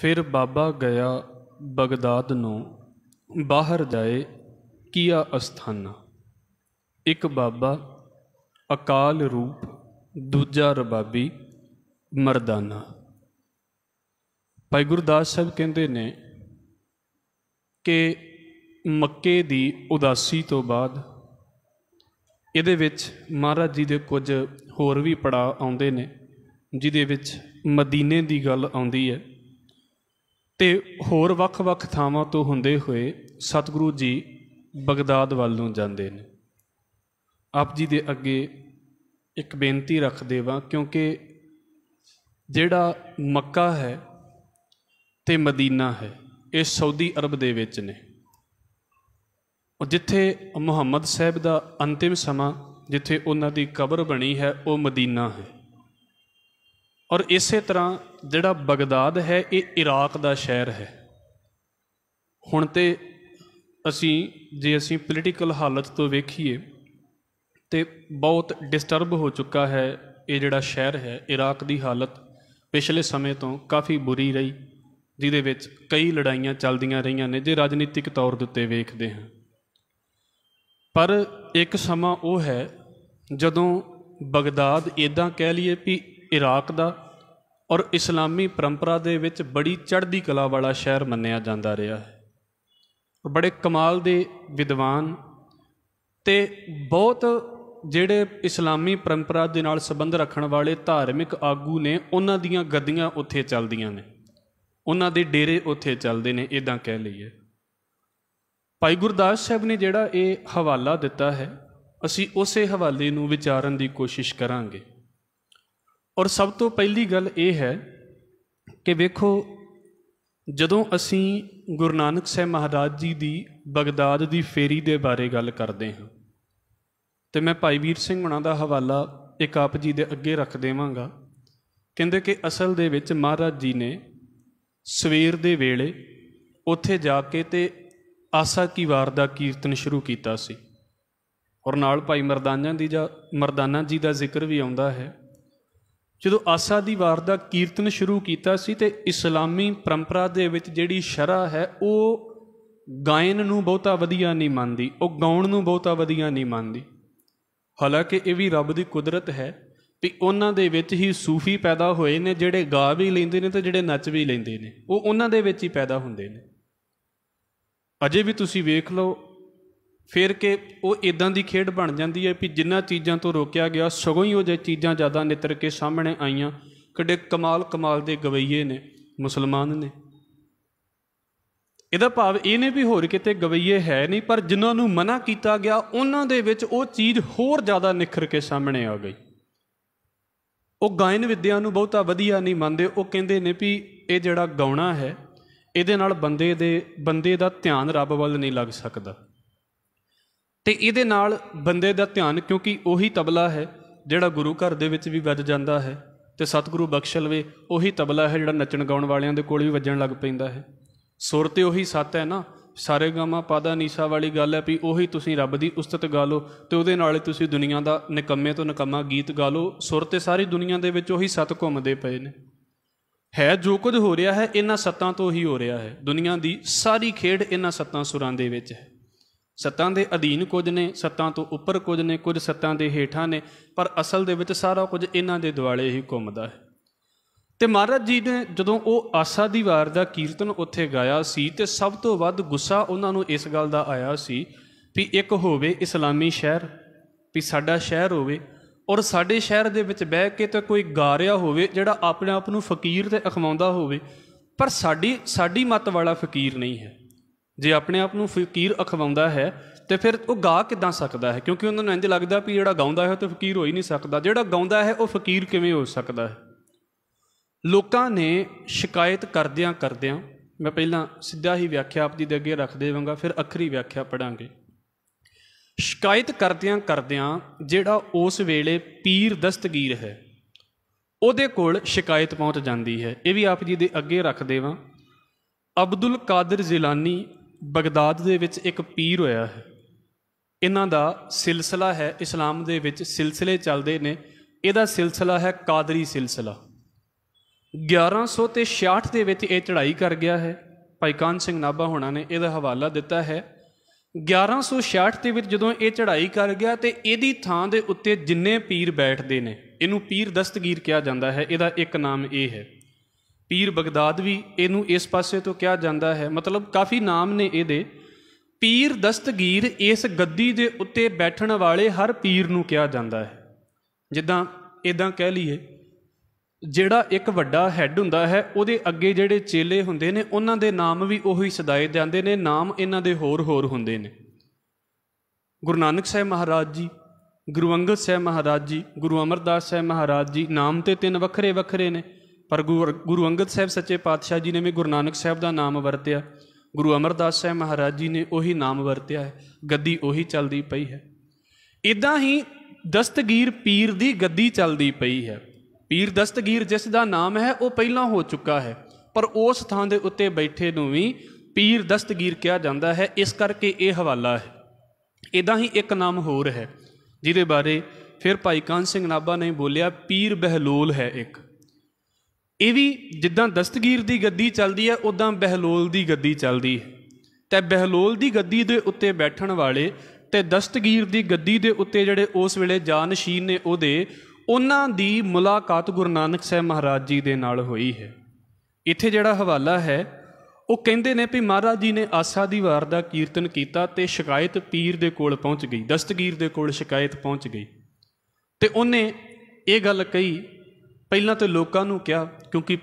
ਫਿਰ ਬਾਬਾ ਗਿਆ ਬਗਦਾਦ ਨੂੰ ਬਾਹਰ ਜਾਏ ਕੀਆ ਅਸਥਾਨਾ ਇੱਕ ਬਾਬਾ ਅਕਾਲ ਰੂਪ ਦੂਜਾ ਰਬਾਬੀ ਮਰਦਾਨਾ ਭਾਈ ਗੁਰਦਾਸ ਸਾਹਿਬ ਕਹਿੰਦੇ ਨੇ ਕਿ ਮੱਕੇ ਦੀ ਉਦਾਸੀ ਤੋਂ ਬਾਅਦ ਇਹਦੇ ਵਿੱਚ ਮਹਾਰਾਜ ਜੀ ਦੇ ਕੁਝ ਹੋਰ ਵੀ ਪੜਾ ਆਉਂਦੇ ਨੇ ਜਿਹਦੇ ਵਿੱਚ ਮਦੀਨੇ ਦੀ ਗੱਲ ਆਉਂਦੀ ਹੈ ਤੇ ਹੋਰ ਵੱਖ-ਵੱਖ ਥਾਵਾਂ ਤੋਂ ਹੁੰਦੇ ਹੋਏ ਸਤਿਗੁਰੂ ਜੀ ਬਗਦਾਦ ਵੱਲ ਨੂੰ ਜਾਂਦੇ ਨੇ ਆਪ ਜੀ ਦੇ ਅੱਗੇ ਇੱਕ ਬੇਨਤੀ ਰੱਖ ਦੇਵਾਂ ਕਿਉਂਕਿ ਜਿਹੜਾ ਮੱਕਾ ਹੈ ਤੇ ਮਦੀਨਾ ਹੈ ਇਹ ਸਾਊਦੀ ਅਰਬ ਦੇ ਵਿੱਚ ਨੇ ਉਹ ਜਿੱਥੇ ਮੁਹੰਮਦ ਸਾਹਿਬ ਦਾ ਅੰਤਿਮ ਸਮਾਂ ਜਿੱਥੇ ਉਹਨਾਂ ਦੀ ਕਬਰ ਬਣੀ ਹੈ ਉਹ ਮਦੀਨਾ ਹੈ ਔਰ ਇਸੇ ਤਰ੍ਹਾਂ ਜਿਹੜਾ ਬਗਦਾਦ ਹੈ ਇਹ ਇਰਾਕ ਦਾ ਸ਼ਹਿਰ ਹੈ ਹੁਣ ਤੇ ਅਸੀਂ ਜੇ ਅਸੀਂ ਪੋਲਿਟਿਕਲ ਹਾਲਤ ਤੋਂ ਵੇਖੀਏ ਤੇ ਬਹੁਤ ਡਿਸਟਰਬ ਹੋ ਚੁੱਕਾ ਹੈ ਇਹ ਜਿਹੜਾ ਸ਼ਹਿਰ ਹੈ ਇਰਾਕ ਦੀ ਹਾਲਤ ਪਿਛਲੇ ਸਮੇਂ ਤੋਂ ਕਾਫੀ ਬੁਰੀ ਰਹੀ ਜਿਹਦੇ ਵਿੱਚ ਕਈ ਲੜਾਈਆਂ ਚੱਲਦੀਆਂ ਰਹੀਆਂ ਨੇ ਜੇ ਰਾਜਨੀਤਿਕ ਤੌਰ ਦੇ ਉੱਤੇ ਵੇਖਦੇ ਹਾਂ ਪਰ ਇੱਕ ਸਮਾਂ ਉਹ ਹੈ ਜਦੋਂ ਬਗਦਾਦ ਇਦਾਂ ਕਹਿ ਲਈਏ ਵੀ ਇਰਾਕ ਦਾ ਔਰ ਇਸਲਾਮੀ ਪਰੰਪਰਾ ਦੇ ਵਿੱਚ ਬੜੀ ਚੜ੍ਹਦੀ ਕਲਾ ਵਾਲਾ ਸ਼ਹਿਰ ਮੰਨਿਆ ਜਾਂਦਾ ਰਿਹਾ ਹੈ ਔਰ ਬੜੇ ਕਮਾਲ ਦੇ ਵਿਦਵਾਨ ਤੇ ਬਹੁਤ ਜਿਹੜੇ ਇਸਲਾਮੀ ਪਰੰਪਰਾ ਦੇ ਨਾਲ ਸੰਬੰਧ ਰੱਖਣ ਵਾਲੇ ਧਾਰਮਿਕ ਆਗੂ ਨੇ ਉਹਨਾਂ ਦੀਆਂ ਗੱਦੀਆਂ ਉੱਥੇ ਚੱਲਦੀਆਂ ਨੇ ਉਹਨਾਂ ਦੇ ਡੇਰੇ ਉੱਥੇ ਚੱਲਦੇ ਨੇ ਇਦਾਂ ਕਹਿ ਲਈਏ ਭਾਈ ਗੁਰਦਾਸ ਸਾਹਿਬ ਨੇ ਜਿਹੜਾ ਇਹ ਹਵਾਲਾ ਦਿੱਤਾ ਹੈ ਅਸੀਂ ਉਸੇ ਹਵਾਲੇ ਨੂੰ ਵਿਚਾਰਨ ਦੀ ਕੋਸ਼ਿਸ਼ ਕਰਾਂਗੇ ਔਰ ਸਭ ਤੋਂ ਪਹਿਲੀ ਗੱਲ ਇਹ ਹੈ ਕਿ ਵੇਖੋ ਜਦੋਂ ਅਸੀਂ ਗੁਰੂ ਨਾਨਕ ਸਾਹਿਬ ਮਹਾਰਾਜ ਜੀ ਦੀ ਬਗਦਾਦ ਦੀ ਫੇਰੀ ਦੇ ਬਾਰੇ ਗੱਲ ਕਰਦੇ ਹਾਂ ਤੇ ਮੈਂ ਭਾਈ ਵੀਰ ਸਿੰਘ ਹੁਣਾਂ ਦਾ ਹਵਾਲਾ ਇੱਕ ਆਪ ਜੀ ਦੇ ਅੱਗੇ ਰੱਖ ਦੇਵਾਂਗਾ ਕਹਿੰਦੇ ਕਿ ਅਸਲ ਦੇ ਵਿੱਚ ਮਹਾਰਾਜ ਜੀ ਨੇ ਸਵੇਰ ਦੇ ਵੇਲੇ ਉੱਥੇ ਜਾ ਕੇ ਤੇ ਆਸਾ ਕੀ ਵਾਰ ਦਾ ਕੀਰਤਨ ਸ਼ੁਰੂ ਕੀਤਾ ਸੀ ਔਰ ਨਾਲ ਭਾਈ ਮਰਦਾਨਾ ਦੀ ਜਾਂ ਮਰਦਾਨਾ ਜੀ ਦਾ ਜ਼ਿਕਰ ਵੀ ਆਉਂਦਾ ਹੈ ਜਦੋਂ ਆਸਾ ਦੀ ਵਾਰ ਦਾ ਕੀਰਤਨ ਸ਼ੁਰੂ ਕੀਤਾ ਸੀ ਤੇ ਇਸਲਾਮੀ ਪਰੰਪਰਾ ਦੇ ਵਿੱਚ ਜਿਹੜੀ ਸ਼ਰਾ ਹੈ ਉਹ ਗਾਇਨ ਨੂੰ ਬਹੁਤਾ ਵਧੀਆ ਨਹੀਂ ਮੰਨਦੀ ਉਹ ਗਾਉਣ ਨੂੰ ਬਹੁਤਾ ਵਧੀਆ ਨਹੀਂ ਮੰਨਦੀ ਹਾਲਾਂਕਿ ਇਹ ਵੀ ਰੱਬ ਦੀ ਕੁਦਰਤ ਹੈ ਵੀ ਉਹਨਾਂ ਦੇ ਵਿੱਚ ਹੀ ਸੂਫੀ ਪੈਦਾ ਹੋਏ ਨੇ ਜਿਹੜੇ ਗਾ ਵੀ ਲੈਂਦੇ ਨੇ ਤੇ ਜਿਹੜੇ ਨੱਚ ਵੀ ਲੈਂਦੇ ਨੇ ਉਹ ਉਹਨਾਂ ਦੇ ਵਿੱਚ ਹੀ ਪੈਦਾ ਹੁੰਦੇ ਨੇ ਅਜੇ ਵੀ ਤੁਸੀਂ ਵੇਖ ਲਓ ਫਿਰ ਕਿ ਉਹ ਇਦਾਂ ਦੀ ਖੇਡ ਬਣ ਜਾਂਦੀ ਹੈ ਕਿ ਜਿੰਨਾ ਚੀਜ਼ਾਂ ਤੋਂ ਰੋਕਿਆ ਗਿਆ ਸਗੋਂ ਹੀ ਉਹ ਜੇ ਚੀਜ਼ਾਂ ਜ਼ਿਆਦਾ ਨਿਤਰ ਕੇ ਸਾਹਮਣੇ ਆਈਆਂ ਕਿਡੇ ਕਮਾਲ ਕਮਾਲ ਦੇ ਗਵਈਏ ਨੇ ਮੁਸਲਮਾਨ ਨੇ ਇਹਦਾ ਭਾਵ ਇਹ ਨੇ ਵੀ ਹੋਰ ਕਿਤੇ ਗਵਈਏ ਹੈ ਨਹੀਂ ਪਰ ਜਿਨ੍ਹਾਂ ਨੂੰ ਮਨਾ ਕੀਤਾ ਗਿਆ ਉਹਨਾਂ ਦੇ ਵਿੱਚ ਉਹ ਚੀਜ਼ ਹੋਰ ਜ਼ਿਆਦਾ ਨਿਖਰ ਕੇ ਸਾਹਮਣੇ ਆ ਗਈ ਉਹ ਗਾਇਨ ਵਿਦਿਆ ਨੂੰ ਬਹੁਤਾ ਵਧੀਆ ਨਹੀਂ ਮੰਨਦੇ ਉਹ ਕਹਿੰਦੇ ਨੇ ਵੀ ਇਹ ਜਿਹੜਾ ਗਾਉਣਾ ਹੈ ਇਹਦੇ ਨਾਲ ਬੰਦੇ ਦੇ ਬੰਦੇ ਦਾ ਧਿਆਨ ਰੱਬ ਵੱਲ ਨਹੀਂ ਲੱਗ ਸਕਦਾ ਤੇ ਇਹਦੇ ਨਾਲ ਬੰਦੇ ਦਾ ਧਿਆਨ ਕਿਉਂਕਿ ਉਹੀ ਤਬਲਾ ਹੈ ਜਿਹੜਾ ਗੁਰੂ ਘਰ ਦੇ ਵਿੱਚ ਵੀ ਵੱਜ ਜਾਂਦਾ ਹੈ ਤੇ ਸਤਿਗੁਰੂ ਬਖਸ਼ ਲਵੇ ਉਹੀ ਤਬਲਾ ਹੈ ਜਿਹੜਾ ਨੱਚਣ ਗਾਉਣ ਵਾਲਿਆਂ ਦੇ ਕੋਲ ਵੀ ਵੱਜਣ ਲੱਗ ਪੈਂਦਾ ਹੈ ਸੁਰ ਤੇ ਉਹੀ ਸੱਤ ਹੈ ਨਾ ਸਾਰੇ ਗਾਮਾ ਪਾਦਾ ਨੀਸਾ ਵਾਲੀ ਗੱਲ ਹੈ ਵੀ ਉਹੀ ਤੁਸੀਂ ਰੱਬ ਦੀ ਉਸਤਤ ਗਾ ਲਓ ਤੇ ਉਹਦੇ ਨਾਲ ਤੁਸੀਂ ਦੁਨੀਆ ਦਾ ਨਿਕੰਮੇ ਤੋਂ ਨਿਕੰਮਾ ਗੀਤ ਗਾ ਲਓ ਸੁਰ ਤੇ ਸਾਰੀ ਦੁਨੀਆ ਦੇ ਵਿੱਚ ਉਹੀ ਸੱਤ ਘੁੰਮਦੇ ਪਏ ਨੇ ਹੈ ਜੋ ਕੁਝ ਹੋ ਰਿਹਾ ਹੈ ਇਹਨਾਂ ਸੱਤਾਂ ਤੋਂ ਹੀ ਹੋ ਰਿਹਾ ਹੈ ਦੁਨੀਆ ਦੀ ਸਾਰੀ ਖੇਡ ਇਹਨਾਂ ਸੱਤਾਂ ਸੁਰਾਂ ਦੇ ਵਿੱਚ ਹੈ ਸੱਤਾਂ ਦੇ ਅਧੀਨ ਕੁਝ ਨੇ ਸੱਤਾਂ ਤੋਂ ਉੱਪਰ ਕੁਝ ਨੇ ਕੁਝ ਸੱਤਾਂ ਦੇ ਹੇਠਾਂ ਨੇ ਪਰ ਅਸਲ ਦੇ ਵਿੱਚ ਸਾਰਾ ਕੁਝ ਇਹਨਾਂ ਦੇ ਦੁਆਲੇ ਹੀ ਘੁੰਮਦਾ ਹੈ ਤੇ ਮਹਾਰਾਜ ਜੀ ਨੇ ਜਦੋਂ ਉਹ ਆਸਾ ਦੀ ਵਾਰ ਦਾ ਕੀਰਤਨ ਉੱਥੇ ਗਾਇਆ ਸੀ ਤੇ ਸਭ ਤੋਂ ਵੱਧ ਗੁੱਸਾ ਉਹਨਾਂ ਨੂੰ ਇਸ ਗੱਲ ਦਾ ਆਇਆ ਸੀ ਵੀ ਇੱਕ ਹੋਵੇ ਇਸਲਾਮੀ ਸ਼ਹਿਰ ਵੀ ਸਾਡਾ ਸ਼ਹਿਰ ਹੋਵੇ ਔਰ ਸਾਡੇ ਸ਼ਹਿਰ ਦੇ ਵਿੱਚ ਬਹਿ ਕੇ ਤੇ ਕੋਈ ਗਾ ਰਿਹਾ ਹੋਵੇ ਜਿਹੜਾ ਆਪਣੇ ਆਪ ਨੂੰ ਫਕੀਰ ਤੇ ਅਖਵਾਉਂਦਾ ਹੋਵੇ ਪਰ ਸਾਡੀ ਸਾਡੀ ਮਤ ਵਾਲਾ ਫਕੀਰ ਨਹੀਂ ਹੈ ਜੇ ਆਪਣੇ ਆਪ ਨੂੰ ਫਕੀਰ ਅਖਵਾਉਂਦਾ ਹੈ ਤੇ ਫਿਰ ਉਹ ਗਾ ਕਿਦਾਂ ਸਕਦਾ ਹੈ ਕਿਉਂਕਿ ਉਹਨਾਂ ਨੂੰ ਇੰਜ ਲੱਗਦਾ ਵੀ ਜਿਹੜਾ ਗਾਉਂਦਾ ਹੈ ਉਹ ਤੇ ਫਕੀਰ ਹੋ ਹੀ ਨਹੀਂ ਸਕਦਾ ਜਿਹੜਾ ਗਾਉਂਦਾ ਹੈ ਉਹ ਫਕੀਰ ਕਿਵੇਂ ਹੋ ਸਕਦਾ ਹੈ ਲੋਕਾਂ ਨੇ ਸ਼ਿਕਾਇਤ ਕਰਦਿਆਂ ਕਰਦਿਆਂ ਮੈਂ ਪਹਿਲਾਂ ਸਿੱਧਾ ਹੀ ਵਿਆਖਿਆ ਆਪ ਦੀ ਦੇ ਅੱਗੇ ਰੱਖ ਦੇਵਾਂਗਾ ਫਿਰ ਅਖਰੀ ਵਿਆਖਿਆ ਪੜਾਂਗੇ ਸ਼ਿਕਾਇਤ ਕਰਦਿਆਂ ਕਰਦਿਆਂ ਜਿਹੜਾ ਉਸ ਵੇਲੇ ਪੀਰ ਦਸਤਗੀਰ ਹੈ ਉਹਦੇ ਕੋਲ ਸ਼ਿਕਾਇਤ ਪਹੁੰਚ ਜਾਂਦੀ ਹੈ ਇਹ ਵੀ ਆਪ ਜੀ ਦੇ ਅੱਗੇ ਰੱਖ ਦੇਵਾਂ ਅਬਦੁਲ ਕਾਦਰ ਜ਼ਿਲਾਨੀ ਬਗਦਾਦ ਦੇ ਵਿੱਚ ਇੱਕ ਪੀਰ ਹੋਇਆ ਹੈ ਇਹਨਾਂ ਦਾ ਸਿਲਸਿਲਾ ਹੈ ਇਸਲਾਮ ਦੇ ਵਿੱਚ ਸਿਲਸਿਲੇ ਚੱਲਦੇ ਨੇ ਇਹਦਾ ਸਿਲਸਿਲਾ ਹੈ ਕਾਦਰੀ ਸਿਲਸਿਲਾ 1100 ਤੇ 66 ਦੇ ਵਿੱਚ ਇਹ ਚੜ੍ਹਾਈ ਕਰ ਗਿਆ ਹੈ ਭਾਈ ਕਾਨ ਸਿੰਘ ਨਾਭਾ ਹੋਣਾ ਨੇ ਇਹਦਾ ਹਵਾਲਾ ਦਿੱਤਾ ਹੈ 1166 ਦੇ ਵਿੱਚ ਜਦੋਂ ਇਹ ਚੜ੍ਹਾਈ ਕਰ ਗਿਆ ਤੇ ਇਹਦੀ ਥਾਂ ਦੇ ਉੱਤੇ ਜਿੰਨੇ ਪੀਰ ਬੈਠਦੇ ਨੇ ਇਹਨੂੰ ਪੀਰ ਦਸਤਗੀਰ ਕਿਹਾ ਜਾਂਦਾ ਹੈ ਇਹਦਾ ਇੱਕ ਨਾਮ ਇਹ ਹੈ ਪੀਰ ਬਗਦਾਦ ਵੀ ਇਹਨੂੰ ਇਸ ਪਾਸੇ ਤੋਂ ਕਿਹਾ ਜਾਂਦਾ ਹੈ ਮਤਲਬ ਕਾਫੀ ਨਾਮ ਨੇ ਇਹਦੇ ਪੀਰ ਦਸਤਗੀਰ ਇਸ ਗੱਦੀ ਦੇ ਉੱਤੇ ਬੈਠਣ ਵਾਲੇ ਹਰ ਪੀਰ ਨੂੰ ਕਿਹਾ ਜਾਂਦਾ ਹੈ ਜਿੱਦਾਂ ਇਦਾਂ ਕਹਿ ਲਈਏ ਜਿਹੜਾ ਇੱਕ ਵੱਡਾ ਹੈੱਡ ਹੁੰਦਾ ਹੈ ਉਹਦੇ ਅੱਗੇ ਜਿਹੜੇ ਚੇਲੇ ਹੁੰਦੇ ਨੇ ਉਹਨਾਂ ਦੇ ਨਾਮ ਵੀ ਉਹੀ ਸਦਾਏ ਜਾਂਦੇ ਨੇ ਨਾਮ ਇਹਨਾਂ ਦੇ ਹੋਰ-ਹੋਰ ਹੁੰਦੇ ਨੇ ਗੁਰੂ ਨਾਨਕ ਸਾਹਿਬ ਮਹਾਰਾਜ ਜੀ ਗੁਰੂ ਅੰਗਦ ਸਾਹਿਬ ਮਹਾਰਾਜ ਜੀ ਗੁਰੂ ਅਮਰਦਾਸ ਸਾਹਿਬ ਮਹਾਰਾਜ ਜੀ ਨਾਮ ਤੇ ਤਿੰਨ ਵੱਖਰੇ ਵੱਖਰੇ ਨੇ ਪਰ ਗੁਰੂ ਅੰਗਦ ਸਾਹਿਬ ਸੱਚੇ ਪਾਤਸ਼ਾਹ ਜੀ ਨੇ ਵੀ ਗੁਰੂ ਨਾਨਕ ਸਾਹਿਬ ਦਾ ਨਾਮ ਵਰਤਿਆ ਗੁਰੂ ਅਮਰਦਾਸ ਸਾਹਿਬ ਮਹਾਰਾਜ ਜੀ ਨੇ ਉਹੀ ਨਾਮ ਵਰਤਿਆ ਹੈ ਗੱਦੀ ਉਹੀ ਚੱਲਦੀ ਪਈ ਹੈ ਇਦਾਂ ਹੀ ਦਸਤਗੀਰ ਪੀਰ ਦੀ ਗੱਦੀ ਚੱਲਦੀ ਪਈ ਹੈ ਪੀਰ ਦਸਤਗੀਰ ਜਿਸ ਦਾ ਨਾਮ ਹੈ ਉਹ ਪਹਿਲਾਂ ਹੋ ਚੁੱਕਾ ਹੈ ਪਰ ਉਸ ਥਾਂ ਦੇ ਉੱਤੇ ਬੈਠੇ ਨੂੰ ਵੀ ਪੀਰ ਦਸਤਗੀਰ ਕਿਹਾ ਜਾਂਦਾ ਹੈ ਇਸ ਕਰਕੇ ਇਹ ਹਵਾਲਾ ਹੈ ਇਦਾਂ ਹੀ ਇੱਕ ਨਾਮ ਹੋਰ ਹੈ ਜਿਹਦੇ ਬਾਰੇ ਫਿਰ ਭਾਈ ਕਾਨ ਸਿੰਘ ਨਾਬਾ ਨੇ ਬੋਲਿਆ ਪੀਰ ਬਹਿਲੋਲ ਹੈ ਇੱਕ ਇਹ ਵੀ ਜਿੱਦਾਂ ਦਸਤਗੀਰ ਦੀ ਗੱਦੀ ਚੱਲਦੀ ਹੈ ਉਦਾਂ ਬਹਿਲੋਲ ਦੀ ਗੱਦੀ ਚੱਲਦੀ ਹੈ ਤੇ ਬਹਿਲੋਲ ਦੀ ਗੱਦੀ ਦੇ ਉੱਤੇ ਬੈਠਣ ਵਾਲੇ ਤੇ ਦਸਤਗੀਰ ਦੀ ਗੱਦੀ ਦੇ ਉੱਤੇ ਜਿਹੜੇ ਉਸ ਵੇਲੇ ਜਾਨਸ਼ੀਨ ਨੇ ਉਹਦੇ ਉਹਨਾਂ ਦੀ ਮੁਲਾਕਾਤ ਗੁਰੂ ਨਾਨਕ ਸਾਹਿਬ ਮਹਾਰਾਜ ਜੀ ਦੇ ਨਾਲ ਹੋਈ ਹੈ ਇੱਥੇ ਜਿਹੜਾ ਹਵਾਲਾ ਹੈ ਉਹ ਕਹਿੰਦੇ ਨੇ ਵੀ ਮਹਾਰਾਜ ਜੀ ਨੇ ਆਸਾ ਦੀ ਵਾਰ ਦਾ ਕੀਰਤਨ ਕੀਤਾ ਤੇ ਸ਼ਿਕਾਇਤ ਪੀਰ ਦੇ ਕੋਲ ਪਹੁੰਚ ਗਈ ਦਸਤਗੀਰ ਦੇ ਕੋਲ ਸ਼ਿਕਾਇਤ ਪਹੁੰਚ ਗਈ ਤੇ ਉਹਨੇ ਇਹ ਗੱਲ ਕਹੀ ਪਹਿਲਾਂ ਤੇ ਲੋਕਾਂ ਨੂੰ ਕਿਹਾ ਕਿਉਂਕਿ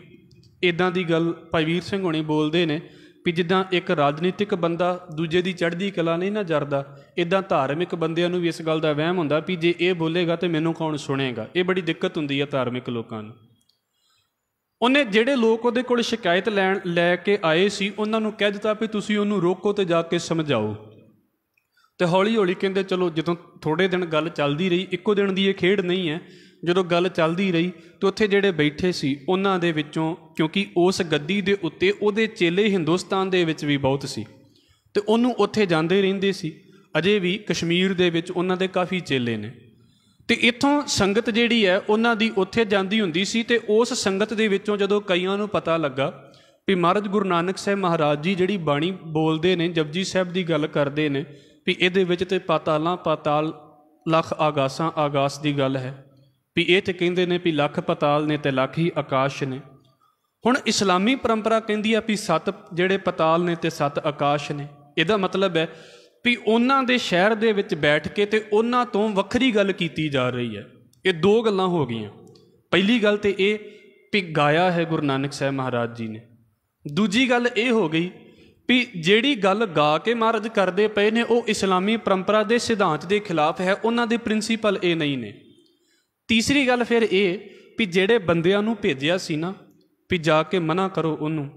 ਇਦਾਂ ਦੀ ਗੱਲ ਭਾਈ ਵੀਰ ਸਿੰਘ ਹੋਣੀ ਬੋਲਦੇ ਨੇ ਕਿ ਜਿੱਦਾਂ ਇੱਕ ਰਾਜਨੀਤਿਕ ਬੰਦਾ ਦੂਜੇ ਦੀ ਚੜ੍ਹਦੀ ਕਲਾ ਨਹੀਂ ਨਾ ਜਰਦਾ ਇਦਾਂ ਧਾਰਮਿਕ ਬੰਦਿਆਂ ਨੂੰ ਵੀ ਇਸ ਗੱਲ ਦਾ ਵਹਿਮ ਹੁੰਦਾ ਵੀ ਜੇ ਇਹ ਬੋਲੇਗਾ ਤੇ ਮੈਨੂੰ ਕੌਣ ਸੁਣੇਗਾ ਇਹ ਬੜੀ ਦਿੱਕਤ ਹੁੰਦੀ ਹੈ ਧਾਰਮਿਕ ਲੋਕਾਂ ਨੂੰ ਉਹਨੇ ਜਿਹੜੇ ਲੋਕ ਉਹਦੇ ਕੋਲ ਸ਼ਿਕਾਇਤ ਲੈਣ ਲੈ ਕੇ ਆਏ ਸੀ ਉਹਨਾਂ ਨੂੰ ਕਹਿ ਦਿੱਤਾ ਵੀ ਤੁਸੀਂ ਉਹਨੂੰ ਰੋਕੋ ਤੇ ਜਾ ਕੇ ਸਮਝਾਓ ਤੇ ਹੌਲੀ ਹੌਲੀ ਕਹਿੰਦੇ ਚਲੋ ਜਦੋਂ ਥੋੜੇ ਦਿਨ ਗੱਲ ਚੱਲਦੀ ਰਹੀ ਇੱਕੋ ਦਿਨ ਦੀ ਇਹ ਖੇਡ ਨਹੀਂ ਹੈ ਜਦੋਂ ਗੱਲ ਚੱਲਦੀ ਰਹੀ ਤੇ ਉੱਥੇ ਜਿਹੜੇ ਬੈਠੇ ਸੀ ਉਹਨਾਂ ਦੇ ਵਿੱਚੋਂ ਕਿਉਂਕਿ ਉਸ ਗੱਦੀ ਦੇ ਉੱਤੇ ਉਹਦੇ ਚੇਲੇ ਹਿੰਦੁਸਤਾਨ ਦੇ ਵਿੱਚ ਵੀ ਬਹੁਤ ਸੀ ਤੇ ਉਹਨੂੰ ਉੱਥੇ ਜਾਂਦੇ ਰਹਿੰਦੇ ਸੀ ਅਜੇ ਵੀ ਕਸ਼ਮੀਰ ਦੇ ਵਿੱਚ ਉਹਨਾਂ ਦੇ ਕਾਫੀ ਚੇਲੇ ਨੇ ਤੇ ਇਥੋਂ ਸੰਗਤ ਜਿਹੜੀ ਹੈ ਉਹਨਾਂ ਦੀ ਉੱਥੇ ਜਾਂਦੀ ਹੁੰਦੀ ਸੀ ਤੇ ਉਸ ਸੰਗਤ ਦੇ ਵਿੱਚੋਂ ਜਦੋਂ ਕਈਆਂ ਨੂੰ ਪਤਾ ਲੱਗਾ ਵੀ ਮਹਾਰਾਜ ਗੁਰੂ ਨਾਨਕ ਸਾਹਿਬ ਮਹਾਰਾਜ ਜੀ ਜਿਹੜੀ ਬਾਣੀ ਬੋਲਦੇ ਨੇ ਜਪਜੀ ਸਾਹਿਬ ਦੀ ਗੱਲ ਕਰਦੇ ਨੇ ਵੀ ਇਹਦੇ ਵਿੱਚ ਤੇ ਪਾਤਾਲਾਂ ਪਾਤਾਲ ਲੱਖ ਆਗਾਸਾਂ ਆਗਾਸ ਦੀ ਗੱਲ ਹੈ ਵੀ ਇਹ ਤੇ ਕਹਿੰਦੇ ਨੇ ਵੀ ਲੱਖ ਪਤਾਲ ਨੇ ਤੇ ਲੱਖ ਹੀ ਆਕਾਸ਼ ਨੇ ਹੁਣ ਇਸਲਾਮੀ ਪਰੰਪਰਾ ਕਹਿੰਦੀ ਆ ਵੀ ਸੱਤ ਜਿਹੜੇ ਪਤਾਲ ਨੇ ਤੇ ਸੱਤ ਆਕਾਸ਼ ਨੇ ਇਹਦਾ ਮਤਲਬ ਹੈ ਵੀ ਉਹਨਾਂ ਦੇ ਸ਼ਹਿਰ ਦੇ ਵਿੱਚ ਬੈਠ ਕੇ ਤੇ ਉਹਨਾਂ ਤੋਂ ਵੱਖਰੀ ਗੱਲ ਕੀਤੀ ਜਾ ਰਹੀ ਹੈ ਇਹ ਦੋ ਗੱਲਾਂ ਹੋ ਗਈਆਂ ਪਹਿਲੀ ਗੱਲ ਤੇ ਇਹ ਵੀ ਗਾਇਆ ਹੈ ਗੁਰੂ ਨਾਨਕ ਸਾਹਿਬ ਮਹਾਰਾਜ ਜੀ ਨੇ ਦੂਜੀ ਗੱਲ ਇਹ ਹੋ ਗਈ ਵੀ ਜਿਹੜੀ ਗੱਲ ਗਾ ਕੇ ਮਹਾਰਾਜ ਕਰਦੇ ਪਏ ਨੇ ਉਹ ਇਸਲਾਮੀ ਪਰੰਪਰਾ ਦੇ ਸਿਧਾਂਤ ਦੇ ਖਿਲਾਫ ਹੈ ਉਹਨਾਂ ਦੇ ਪ੍ਰਿੰਸੀਪਲ ਇਹ ਨਹੀਂ ਨੇ ਤੀਸਰੀ ਗੱਲ ਫਿਰ ਇਹ ਵੀ ਜਿਹੜੇ ਬੰਦਿਆਂ ਨੂੰ ਭੇਜਿਆ ਸੀ ਨਾ ਵੀ ਜਾ ਕੇ ਮਨਾ ਕਰੋ ਉਹਨੂੰ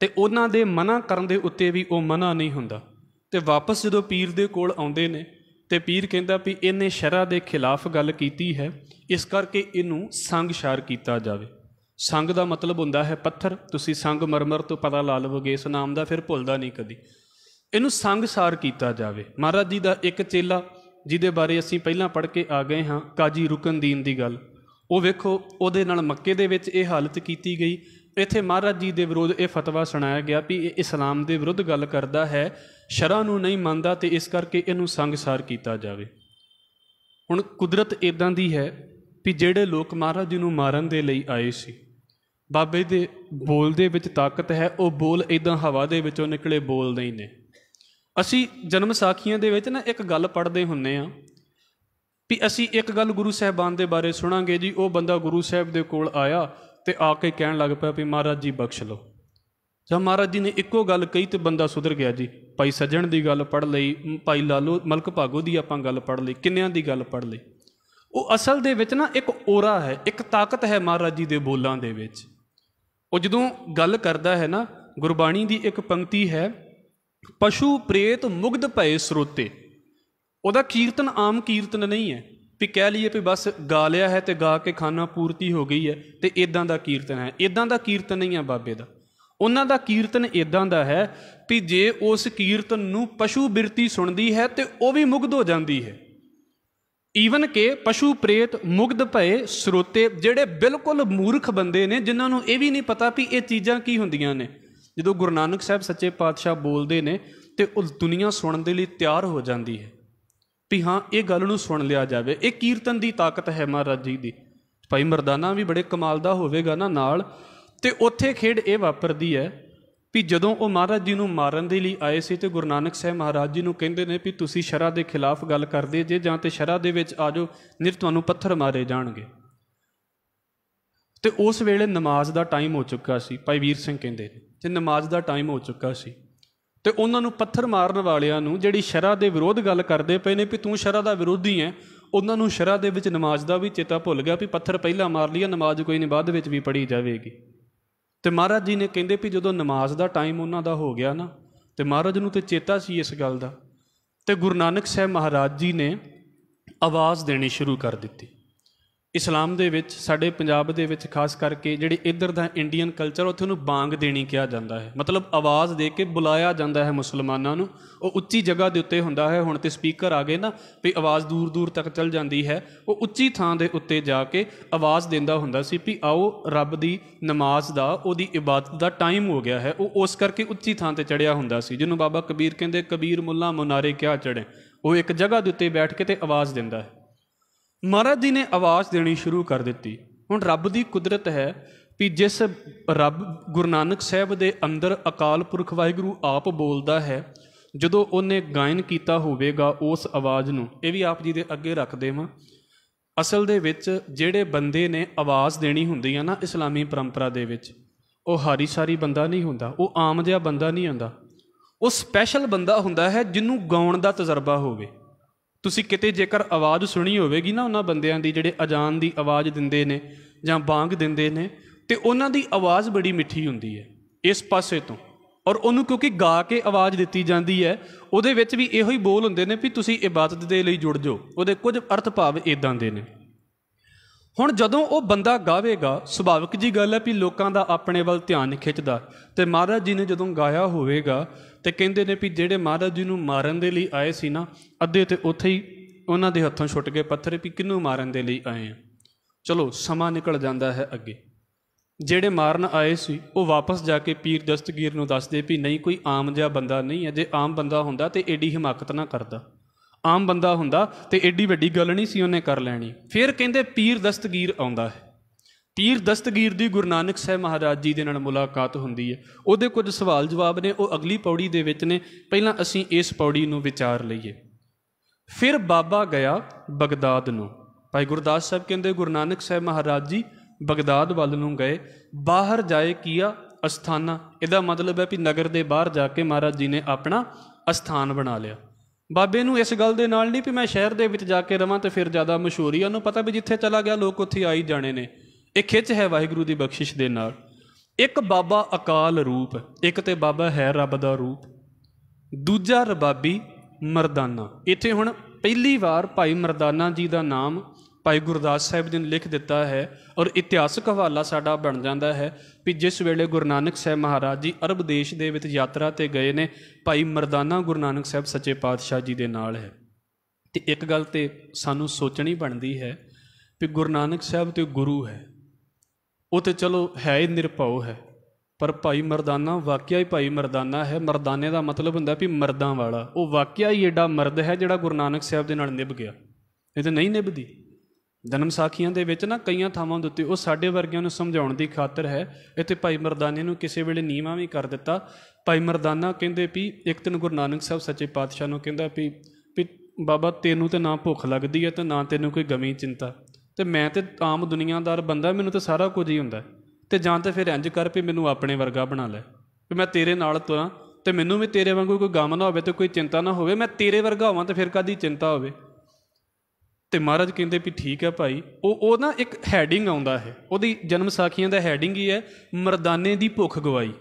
ਤੇ ਉਹਨਾਂ ਦੇ ਮਨਾ ਕਰਨ ਦੇ ਉੱਤੇ ਵੀ ਉਹ ਮਨਾ ਨਹੀਂ ਹੁੰਦਾ ਤੇ ਵਾਪਸ ਜਦੋਂ ਪੀਰ ਦੇ ਕੋਲ ਆਉਂਦੇ ਨੇ ਤੇ ਪੀਰ ਕਹਿੰਦਾ ਵੀ ਇਹਨੇ ਸ਼ਰਾ ਦੇ ਖਿਲਾਫ ਗੱਲ ਕੀਤੀ ਹੈ ਇਸ ਕਰਕੇ ਇਹਨੂੰ ਸੰਗਸ਼ਾਰ ਕੀਤਾ ਜਾਵੇ ਸੰਗ ਦਾ ਮਤਲਬ ਹੁੰਦਾ ਹੈ ਪੱਥਰ ਤੁਸੀਂ ਸੰਗ ਮਰਮਰ ਤੋਂ ਪਤਾ ਲਾ ਲਵੋਗੇ ਇਸ ਨਾਮ ਦਾ ਫਿਰ ਭੁੱਲਦਾ ਨਹੀਂ ਕਦੀ ਇਹਨੂੰ ਸੰਗਸਾਰ ਕੀਤਾ ਜਾਵੇ ਮਹਾਰਾਜ ਜੀ ਦਾ ਇੱਕ ਚੇਲਾ ਜਿਹਦੇ ਬਾਰੇ ਅਸੀਂ ਪਹਿਲਾਂ ਪੜ੍ਹ ਕੇ ਆ ਗਏ ਹਾਂ ਕਾਜੀ ਰੁਕਨਦੀਨ ਦੀ ਗੱਲ ਉਹ ਵੇਖੋ ਉਹਦੇ ਨਾਲ ਮੱਕੇ ਦੇ ਵਿੱਚ ਇਹ ਹਾਲਤ ਕੀਤੀ ਗਈ ਇੱਥੇ ਮਹਾਰਾਜ ਜੀ ਦੇ ਵਿਰੋਧ ਇਹ ਫਤਵਾ ਸੁਣਾਇਆ ਗਿਆ ਵੀ ਇਹ ਇਸਲਾਮ ਦੇ ਵਿਰੁੱਧ ਗੱਲ ਕਰਦਾ ਹੈ ਸ਼ਰਾਂ ਨੂੰ ਨਹੀਂ ਮੰਨਦਾ ਤੇ ਇਸ ਕਰਕੇ ਇਹਨੂੰ ਸੰਗਸਾਰ ਕੀਤਾ ਜਾਵੇ ਹੁਣ ਕੁਦਰਤ ਇਦਾਂ ਦੀ ਹੈ ਵੀ ਜਿਹੜੇ ਲੋਕ ਮਹਾਰਾਜ ਜੀ ਨੂੰ ਮਾਰਨ ਦੇ ਲਈ ਆਏ ਸੀ ਬਾਬੇ ਦੇ ਬੋਲ ਦੇ ਵਿੱਚ ਤਾਕਤ ਹੈ ਉਹ ਬੋਲ ਇਦਾਂ ਹਵਾ ਦੇ ਵਿੱਚੋਂ ਨਿਕਲੇ ਬੋਲ ਨਹੀਂ ਨੇ ਅਸੀਂ ਜਨਮ ਸਾਖੀਆਂ ਦੇ ਵਿੱਚ ਨਾ ਇੱਕ ਗੱਲ ਪੜ੍ਹਦੇ ਹੁੰਨੇ ਆ ਵੀ ਅਸੀਂ ਇੱਕ ਗੱਲ ਗੁਰੂ ਸਾਹਿਬਾਨ ਦੇ ਬਾਰੇ ਸੁਣਾਂਗੇ ਜੀ ਉਹ ਬੰਦਾ ਗੁਰੂ ਸਾਹਿਬ ਦੇ ਕੋਲ ਆਇਆ ਤੇ ਆ ਕੇ ਕਹਿਣ ਲੱਗ ਪਿਆ ਵੀ ਮਹਾਰਾਜ ਜੀ ਬਖਸ਼ ਲਓ ਜਦ ਮਹਾਰਾਜ ਜੀ ਨੇ ਇੱਕੋ ਗੱਲ ਕਹੀ ਤੇ ਬੰਦਾ ਸੁਧਰ ਗਿਆ ਜੀ ਭਾਈ ਸੱਜਣ ਦੀ ਗੱਲ ਪੜ ਲਈ ਭਾਈ ਲਾਲੂ ਮਲਕ ਭਾਗੋ ਦੀ ਆਪਾਂ ਗੱਲ ਪੜ ਲਈ ਕਿੰਨਿਆਂ ਦੀ ਗੱਲ ਪੜ ਲਈ ਉਹ ਅਸਲ ਦੇ ਵਿੱਚ ਨਾ ਇੱਕ ਔਰਾ ਹੈ ਇੱਕ ਤਾਕਤ ਹੈ ਮਹਾਰਾਜ ਜੀ ਦੇ ਬੋਲਾਂ ਦੇ ਵਿੱਚ ਉਹ ਜਦੋਂ ਗੱਲ ਕਰਦਾ ਹੈ ਨਾ ਗੁਰਬਾਣੀ ਦੀ ਇੱਕ ਪੰਕਤੀ ਹੈ ਪਸ਼ੂ ਪ੍ਰੇਤ ਮੁਗਧ ਭਏ ਸਰੋਤੇ ਉਹਦਾ ਕੀਰਤਨ ਆਮ ਕੀਰਤਨ ਨਹੀਂ ਹੈ ਵੀ ਕਹਿ ਲਈਏ ਵੀ ਬਸ ਗਾ ਲਿਆ ਹੈ ਤੇ ਗਾ ਕੇ ਖਾਨਾ ਪੂਰਤੀ ਹੋ ਗਈ ਹੈ ਤੇ ਇਦਾਂ ਦਾ ਕੀਰਤਨ ਹੈ ਇਦਾਂ ਦਾ ਕੀਰਤਨ ਨਹੀਂ ਹੈ ਬਾਬੇ ਦਾ ਉਹਨਾਂ ਦਾ ਕੀਰਤਨ ਇਦਾਂ ਦਾ ਹੈ ਵੀ ਜੇ ਉਸ ਕੀਰਤਨ ਨੂੰ ਪਸ਼ੂ ਬਿਰਤੀ ਸੁਣਦੀ ਹੈ ਤੇ ਉਹ ਵੀ ਮੁਗਧ ਹੋ ਜਾਂਦੀ ਹੈ ਈਵਨ ਕਿ ਪਸ਼ੂ ਪ੍ਰੇਤ ਮੁਗਧ ਭਏ ਸਰੋਤੇ ਜਿਹੜੇ ਬਿਲਕੁਲ ਮੂਰਖ ਬੰਦੇ ਨੇ ਜਿਨ੍ਹਾਂ ਨੂੰ ਇਹ ਵੀ ਨਹੀਂ ਪਤਾ ਵੀ ਇਹ ਚੀਜ਼ਾਂ ਕੀ ਹੁੰਦੀਆਂ ਨੇ ਜਦੋਂ ਗੁਰੂ ਨਾਨਕ ਸਾਹਿਬ ਸੱਚੇ ਪਾਤਸ਼ਾਹ ਬੋਲਦੇ ਨੇ ਤੇ ਉਹ ਦੁਨੀਆ ਸੁਣਨ ਦੇ ਲਈ ਤਿਆਰ ਹੋ ਜਾਂਦੀ ਹੈ ਵੀ ਹਾਂ ਇਹ ਗੱਲ ਨੂੰ ਸੁਣ ਲਿਆ ਜਾਵੇ ਇਹ ਕੀਰਤਨ ਦੀ ਤਾਕਤ ਹੈ ਮਹਾਰਾਜ ਜੀ ਦੀ ਭਾਈ ਮਰਦਾਨਾ ਵੀ ਬੜੇ ਕਮਾਲ ਦਾ ਹੋਵੇਗਾ ਨਾ ਨਾਲ ਤੇ ਉੱਥੇ ਖੇਡ ਇਹ ਵਾਪਰਦੀ ਹੈ ਵੀ ਜਦੋਂ ਉਹ ਮਹਾਰਾਜ ਜੀ ਨੂੰ ਮਾਰਨ ਦੇ ਲਈ ਆਏ ਸੀ ਤੇ ਗੁਰੂ ਨਾਨਕ ਸਾਹਿਬ ਮਹਾਰਾਜ ਜੀ ਨੂੰ ਕਹਿੰਦੇ ਨੇ ਵੀ ਤੁਸੀਂ ਸ਼ਰਾ ਦੇ ਖਿਲਾਫ ਗੱਲ ਕਰਦੇ ਜੇ ਜਾਂ ਤੇ ਸ਼ਰਾ ਦੇ ਵਿੱਚ ਆ ਜਾਓ ਨਿਰ ਤੁਹਾਨੂੰ ਪੱਥਰ ਮਾਰੇ ਜਾਣਗੇ ਤੇ ਉਸ ਵੇਲੇ ਨਮਾਜ਼ ਦਾ ਟਾਈਮ ਹੋ ਚੁੱਕਾ ਸੀ ਭਾਈ ਵੀਰ ਸਿੰਘ ਕਹਿੰਦੇ ਨੇ ਤੇ ਨਮਾਜ਼ ਦਾ ਟਾਈਮ ਹੋ ਚੁੱਕਾ ਸੀ ਤੇ ਉਹਨਾਂ ਨੂੰ ਪੱਥਰ ਮਾਰਨ ਵਾਲਿਆਂ ਨੂੰ ਜਿਹੜੀ ਸ਼ਰਾ ਦੇ ਵਿਰੋਧ ਗੱਲ ਕਰਦੇ ਪਏ ਨੇ ਵੀ ਤੂੰ ਸ਼ਰਾ ਦਾ ਵਿਰੋਧੀ ਹੈ ਉਹਨਾਂ ਨੂੰ ਸ਼ਰਾ ਦੇ ਵਿੱਚ ਨਮਾਜ਼ ਦਾ ਵੀ ਚੇਤਾ ਭੁੱਲ ਗਿਆ ਵੀ ਪੱਥਰ ਪਹਿਲਾਂ ਮਾਰ ਲਿਆ ਨਮਾਜ਼ ਕੋਈ ਨਹੀਂ ਬਾਅਦ ਵਿੱਚ ਵੀ ਪੜੀ ਜਾਵੇਗੀ ਤੇ ਮਹਾਰਾਜ ਜੀ ਨੇ ਕਹਿੰਦੇ ਵੀ ਜਦੋਂ ਨਮਾਜ਼ ਦਾ ਟਾਈਮ ਉਹਨਾਂ ਦਾ ਹੋ ਗਿਆ ਨਾ ਤੇ ਮਹਾਰਾਜ ਨੂੰ ਤੇ ਚੇਤਾ ਸੀ ਇਸ ਗੱਲ ਦਾ ਤੇ ਗੁਰੂ ਨਾਨਕ ਸਾਹਿਬ ਮਹਾਰਾਜ ਜੀ ਨੇ ਆਵਾਜ਼ ਦੇਣੀ ਸ਼ੁਰੂ ਕਰ ਦਿੱਤੀ ਇਸਲਾਮ ਦੇ ਵਿੱਚ ਸਾਡੇ ਪੰਜਾਬ ਦੇ ਵਿੱਚ ਖਾਸ ਕਰਕੇ ਜਿਹੜੇ ਇੱਧਰ ਦਾ ਇੰਡੀਅਨ ਕਲਚਰ ਉੱਥੇ ਉਹਨੂੰ ਬਾਂਗ ਦੇਣੀ ਕਿਹਾ ਜਾਂਦਾ ਹੈ ਮਤਲਬ ਆਵਾਜ਼ ਦੇ ਕੇ ਬੁਲਾਇਆ ਜਾਂਦਾ ਹੈ ਮੁਸਲਮਾਨਾਂ ਨੂੰ ਉਹ ਉੱਚੀ ਜਗ੍ਹਾ ਦੇ ਉੱਤੇ ਹੁੰਦਾ ਹੈ ਹੁਣ ਤੇ ਸਪੀਕਰ ਆ ਗਏ ਨਾ ਵੀ ਆਵਾਜ਼ ਦੂਰ ਦੂਰ ਤੱਕ ਚੱਲ ਜਾਂਦੀ ਹੈ ਉਹ ਉੱਚੀ ਥਾਂ ਦੇ ਉੱਤੇ ਜਾ ਕੇ ਆਵਾਜ਼ ਦਿੰਦਾ ਹੁੰਦਾ ਸੀ ਵੀ ਆਓ ਰੱਬ ਦੀ ਨਮਾਜ਼ ਦਾ ਉਹਦੀ ਇਬਾਦਤ ਦਾ ਟਾਈਮ ਹੋ ਗਿਆ ਹੈ ਉਹ ਉਸ ਕਰਕੇ ਉੱਚੀ ਥਾਂ ਤੇ ਚੜਿਆ ਹੁੰਦਾ ਸੀ ਜਿਹਨੂੰ ਬਾਬਾ ਕਬੀਰ ਕਹਿੰਦੇ ਕਬੀਰ ਮੁੱਲਾ ਮੁਨਾਰੇ ਕਿਹਾ ਚੜੇ ਉਹ ਇੱਕ ਜਗ੍ਹਾ ਦੇ ਉੱਤੇ ਬੈਠ ਕੇ ਤੇ ਆਵਾਜ਼ ਦਿੰਦਾ ਹੈ ਮਹਾਰਾਜ ਜੀ ਨੇ ਆਵਾਜ਼ ਦੇਣੀ ਸ਼ੁਰੂ ਕਰ ਦਿੱਤੀ ਹੁਣ ਰੱਬ ਦੀ ਕੁਦਰਤ ਹੈ ਵੀ ਜਿਸ ਰੱਬ ਗੁਰੂ ਨਾਨਕ ਸਾਹਿਬ ਦੇ ਅੰਦਰ ਅਕਾਲ ਪੁਰਖ ਵਾਹਿਗੁਰੂ ਆਪ ਬੋਲਦਾ ਹੈ ਜਦੋਂ ਉਹਨੇ ਗਾਇਨ ਕੀਤਾ ਹੋਵੇਗਾ ਉਸ ਆਵਾਜ਼ ਨੂੰ ਇਹ ਵੀ ਆਪ ਜੀ ਦੇ ਅੱਗੇ ਰੱਖ ਦੇਵਾਂ ਅਸਲ ਦੇ ਵਿੱਚ ਜਿਹੜੇ ਬੰਦੇ ਨੇ ਆਵਾਜ਼ ਦੇਣੀ ਹੁੰਦੀ ਆ ਨਾ ਇਸਲਾਮੀ ਪਰੰਪਰਾ ਦੇ ਵਿੱਚ ਉਹ ਹਾਰੀ ਸਾਰੀ ਬੰਦਾ ਨਹੀਂ ਹੁੰਦਾ ਉਹ ਆਮ ਜਿਹਾ ਬੰਦਾ ਨਹੀਂ ਹੁੰਦਾ ਉਹ ਸਪੈਸ਼ਲ ਬੰਦਾ ਹੁੰਦਾ ਹੈ ਜਿਹਨੂੰ ਗਾਉਣ ਦਾ ਤਜਰਬਾ ਹੋਵੇ ਤੁਸੀਂ ਕਿਤੇ ਜੇਕਰ ਆਵਾਜ਼ ਸੁਣੀ ਹੋਵੇਗੀ ਨਾ ਉਹਨਾਂ ਬੰਦਿਆਂ ਦੀ ਜਿਹੜੇ ਅਜ਼ਾਨ ਦੀ ਆਵਾਜ਼ ਦਿੰਦੇ ਨੇ ਜਾਂ ਬਾਂਗ ਦਿੰਦੇ ਨੇ ਤੇ ਉਹਨਾਂ ਦੀ ਆਵਾਜ਼ ਬੜੀ ਮਿੱਠੀ ਹੁੰਦੀ ਹੈ ਇਸ ਪਾਸੇ ਤੋਂ ਔਰ ਉਹਨੂੰ ਕਿਉਂਕਿ ਗਾ ਕੇ ਆਵਾਜ਼ ਦਿੱਤੀ ਜਾਂਦੀ ਹੈ ਉਹਦੇ ਵਿੱਚ ਵੀ ਇਹੋ ਹੀ ਬੋਲ ਹੁੰਦੇ ਨੇ ਵੀ ਤੁਸੀਂ ਇਬਾਦਤ ਦੇ ਲਈ ਜੁੜ ਜਾਓ ਉਹਦੇ ਕੁਝ ਅਰਥ ਭਾਵ ਇਦਾਂ ਦੇ ਨੇ ਹੁਣ ਜਦੋਂ ਉਹ ਬੰਦਾ ਗਾਵੇਗਾ ਸੁਭਾਵਿਕ ਜੀ ਗੱਲ ਹੈ ਵੀ ਲੋਕਾਂ ਦਾ ਆਪਣੇ ਵੱਲ ਧਿਆਨ ਖਿੱਚਦਾ ਤੇ ਮਹਾਰਾਜ ਜੀ ਨੇ ਜਦੋਂ ਗਾਇਆ ਹੋਵੇਗਾ ਤੇ ਕਹਿੰਦੇ ਨੇ ਵੀ ਜਿਹੜੇ ਮਹਾਰਾਜ ਜੀ ਨੂੰ ਮਾਰਨ ਦੇ ਲਈ ਆਏ ਸੀ ਨਾ ਅੱਧੇ ਤੇ ਉੱਥੇ ਹੀ ਉਹਨਾਂ ਦੇ ਹੱਥੋਂ ਛੁੱਟ ਗਏ ਪੱਥਰ ਵੀ ਕਿੰਨੂੰ ਮਾਰਨ ਦੇ ਲਈ ਆਏ ਆ ਚਲੋ ਸਮਾਂ ਨਿਕਲ ਜਾਂਦਾ ਹੈ ਅੱਗੇ ਜਿਹੜੇ ਮਾਰਨ ਆਏ ਸੀ ਉਹ ਵਾਪਸ ਜਾ ਕੇ ਪੀਰ ਦਸਤਗੀਰ ਨੂੰ ਦੱਸਦੇ ਵੀ ਨਹੀਂ ਕੋਈ ਆਮ ਜਿਹਾ ਬੰਦਾ ਨਹੀਂ ਹੈ ਜੇ ਆਮ ਬੰਦਾ ਹੁੰਦਾ ਤੇ ਏਡੀ ਹਿਮਾਕਤ ਨਾ ਕਰਦਾ ਆਮ ਬੰਦਾ ਹੁੰਦਾ ਤੇ ਏਡੀ ਵੱਡੀ ਗੱਲ ਨਹੀਂ ਸੀ ਉਹਨੇ ਕਰ ਲੈਣੀ ਫਿਰ ਕਹਿੰਦੇ ਪੀਰ ਦਸਤਗੀਰ ਆਉਂਦਾ ਹੈ ਪੀਰ ਦਸਤਗੀਰ ਦੀ ਗੁਰੂ ਨਾਨਕ ਸਾਹਿਬ ਮਹਾਰਾਜ ਜੀ ਦੇ ਨਾਲ ਮੁਲਾਕਾਤ ਹੁੰਦੀ ਹੈ ਉਹਦੇ ਕੁਝ ਸਵਾਲ ਜਵਾਬ ਨੇ ਉਹ ਅਗਲੀ ਪੌੜੀ ਦੇ ਵਿੱਚ ਨੇ ਪਹਿਲਾਂ ਅਸੀਂ ਇਸ ਪੌੜੀ ਨੂੰ ਵਿਚਾਰ ਲਈਏ ਫਿਰ ਬਾਬਾ ਗਿਆ ਬਗਦਾਦ ਨੂੰ ਭਾਈ ਗੁਰਦਾਸ ਸਾਹਿਬ ਕਹਿੰਦੇ ਗੁਰੂ ਨਾਨਕ ਸਾਹਿਬ ਮਹਾਰਾਜ ਜੀ ਬਗਦਾਦ ਵੱਲ ਨੂੰ ਗਏ ਬਾਹਰ ਜਾਏ ਕੀਆ ਅਸਥਾਨਾ ਇਹਦਾ ਮਤਲਬ ਹੈ ਵੀ ਨਗਰ ਦੇ ਬਾਹਰ ਜਾ ਕੇ ਮਹਾਰਾਜ ਜੀ ਨੇ ਆਪਣਾ ਅਸਥਾਨ ਬਣਾ ਲਿਆ ਬਾਬੇ ਨੂੰ ਇਸ ਗੱਲ ਦੇ ਨਾਲ ਨਹੀਂ ਵੀ ਮੈਂ ਸ਼ਹਿਰ ਦੇ ਵਿੱਚ ਜਾ ਕੇ ਰਵਾਂ ਤੇ ਫਿਰ ਜ਼ਿਆਦਾ ਮਸ਼ਹੂਰੀ ਉਹਨੂੰ ਪਤਾ ਵੀ ਜਿੱਥੇ ਚਲਾ ਗਿਆ ਲੋਕ ਉੱਥੇ ਆਈ ਜਾਣੇ ਨੇ ਇਹ ਖਿੱਚ ਹੈ ਵਾਹਿਗੁਰੂ ਦੀ ਬਖਸ਼ਿਸ਼ ਦੇ ਨਾਲ ਇੱਕ ਬਾਬਾ ਅਕਾਲ ਰੂਪ ਇੱਕ ਤੇ ਬਾਬਾ ਹੈ ਰੱਬ ਦਾ ਰੂਪ ਦੂਜਾ ਰਬਾਬੀ ਮਰਦਾਨਾ ਇੱਥੇ ਹੁਣ ਪਹਿਲੀ ਵਾਰ ਭਾਈ ਮਰਦਾਨਾ ਜੀ ਦਾ ਨਾਮ ਭਾਈ ਗੁਰਦਾਸ ਸਾਹਿਬ ਜੀ ਨੇ ਲਿਖ ਦਿੱਤਾ ਹੈ ਔਰ ਇਤਿਹਾਸਕ ਹਵਾਲਾ ਸਾਡਾ ਬਣ ਜਾਂਦਾ ਹੈ ਕਿ ਜਿਸ ਵੇਲੇ ਗੁਰੂ ਨਾਨਕ ਸਾਹਿਬ ਮਹਾਰਾਜ ਜੀ ਅਰਬ ਦੇਸ਼ ਦੇ ਵਿੱਚ ਯਾਤਰਾ ਤੇ ਗਏ ਨੇ ਭਾਈ ਮਰਦਾਨਾ ਗੁਰੂ ਨਾਨਕ ਸਾਹਿਬ ਸੱਚੇ ਪਾਤਸ਼ਾਹ ਜੀ ਦੇ ਨਾਲ ਹੈ ਤੇ ਇੱਕ ਗੱਲ ਤੇ ਸਾਨੂੰ ਸੋਚਣੀ ਬਣਦੀ ਹੈ ਕਿ ਗੁਰੂ ਨਾਨਕ ਸਾਹਿਬ ਤੇ ਗੁਰੂ ਹੈ ਉਹ ਤੇ ਚਲੋ ਹੈ ਹੀ ਨਿਰਭਉ ਹੈ ਪਰ ਭਾਈ ਮਰਦਾਨਾ ਵਾਕਿਆ ਹੀ ਭਾਈ ਮਰਦਾਨਾ ਹੈ ਮਰਦਾਨੇ ਦਾ ਮਤਲਬ ਹੁੰਦਾ ਵੀ ਮਰਦਾਂ ਵਾਲਾ ਉਹ ਵਾਕਿਆ ਹੀ ਏਡਾ ਮਰਦ ਹੈ ਜਿਹੜਾ ਗੁਰੂ ਨਾਨਕ ਸਾਹਿਬ ਦੇ ਨਾਲ ਨਿਭ ਗਿਆ ਇਹ ਤੇ ਨਹੀਂ ਨਿਭਦੀ ਜਨਮ ਸਾਖੀਆਂ ਦੇ ਵਿੱਚ ਨਾ ਕਈਆਂ ਥਾਵਾਂ ਦੇ ਉੱਤੇ ਉਹ ਸਾਡੇ ਵਰਗਿਆਂ ਨੂੰ ਸਮਝਾਉਣ ਦੀ ਖਾਤਰ ਹੈ ਇੱਥੇ ਭਾਈ ਮਰਦਾਨੇ ਨੂੰ ਕਿਸੇ ਵੇਲੇ ਨੀਵਾ ਵੀ ਕਰ ਦਿੱਤਾ ਭਾਈ ਮਰਦਾਨਾ ਕਹਿੰਦੇ ਵੀ ਇੱਕ ਦਿਨ ਗੁਰੂ ਨਾਨਕ ਸਾਹਿਬ ਸੱਚੇ ਪਾਤਸ਼ਾਹ ਨੂੰ ਕਹਿੰਦਾ ਵੀ ਬਾਬਾ ਤੈਨੂੰ ਤੇ ਨਾ ਭੁੱਖ ਲੱਗਦੀ ਹੈ ਤੇ ਨਾ ਤੈਨੂੰ ਕੋਈ ਗਮੀ ਚਿੰਤਾ ਤੇ ਮੈਂ ਤੇ ਆਮ ਦੁਨੀਆਦਾਰ ਬੰਦਾ ਮੈਨੂੰ ਤੇ ਸਾਰਾ ਕੁਝ ਹੀ ਹੁੰਦਾ ਤੇ ਜਾਂ ਤੇ ਫਿਰ ਇੰਜ ਕਰ ਵੀ ਮੈਨੂੰ ਆਪਣੇ ਵਰਗਾ ਬਣਾ ਲੈ ਵੀ ਮੈਂ ਤੇਰੇ ਨਾਲ ਤੁਰਾਂ ਤੇ ਮੈਨੂੰ ਵੀ ਤੇਰੇ ਵਾਂਗੂ ਕੋਈ ਗਮ ਨਾ ਹੋਵੇ ਤੇ ਕੋਈ ਚਿੰਤਾ ਨਾ ਹੋਵੇ ਮੈਂ ਤੇਰੇ ਵਰਗਾ ਹੋਵਾਂ ਤੇ ਫਿਰ ਕਾਦੀ ਚਿੰਤਾ ਹੋਵੇ ਤੇ ਮਹਾਰਾਜ ਕਹਿੰਦੇ ਵੀ ਠੀਕ ਹੈ ਭਾਈ ਉਹ ਉਹ ਨਾ ਇੱਕ ਹੈਡਿੰਗ ਆਉਂਦਾ ਹੈ ਉਹਦੀ ਜਨਮ ਸਾਖੀਆਂ ਦਾ ਹੈਡਿੰਗ ਹੀ ਹੈ ਮਰਦਾਨੇ ਦੀ ਭੁੱਖ ਗਵਾਈ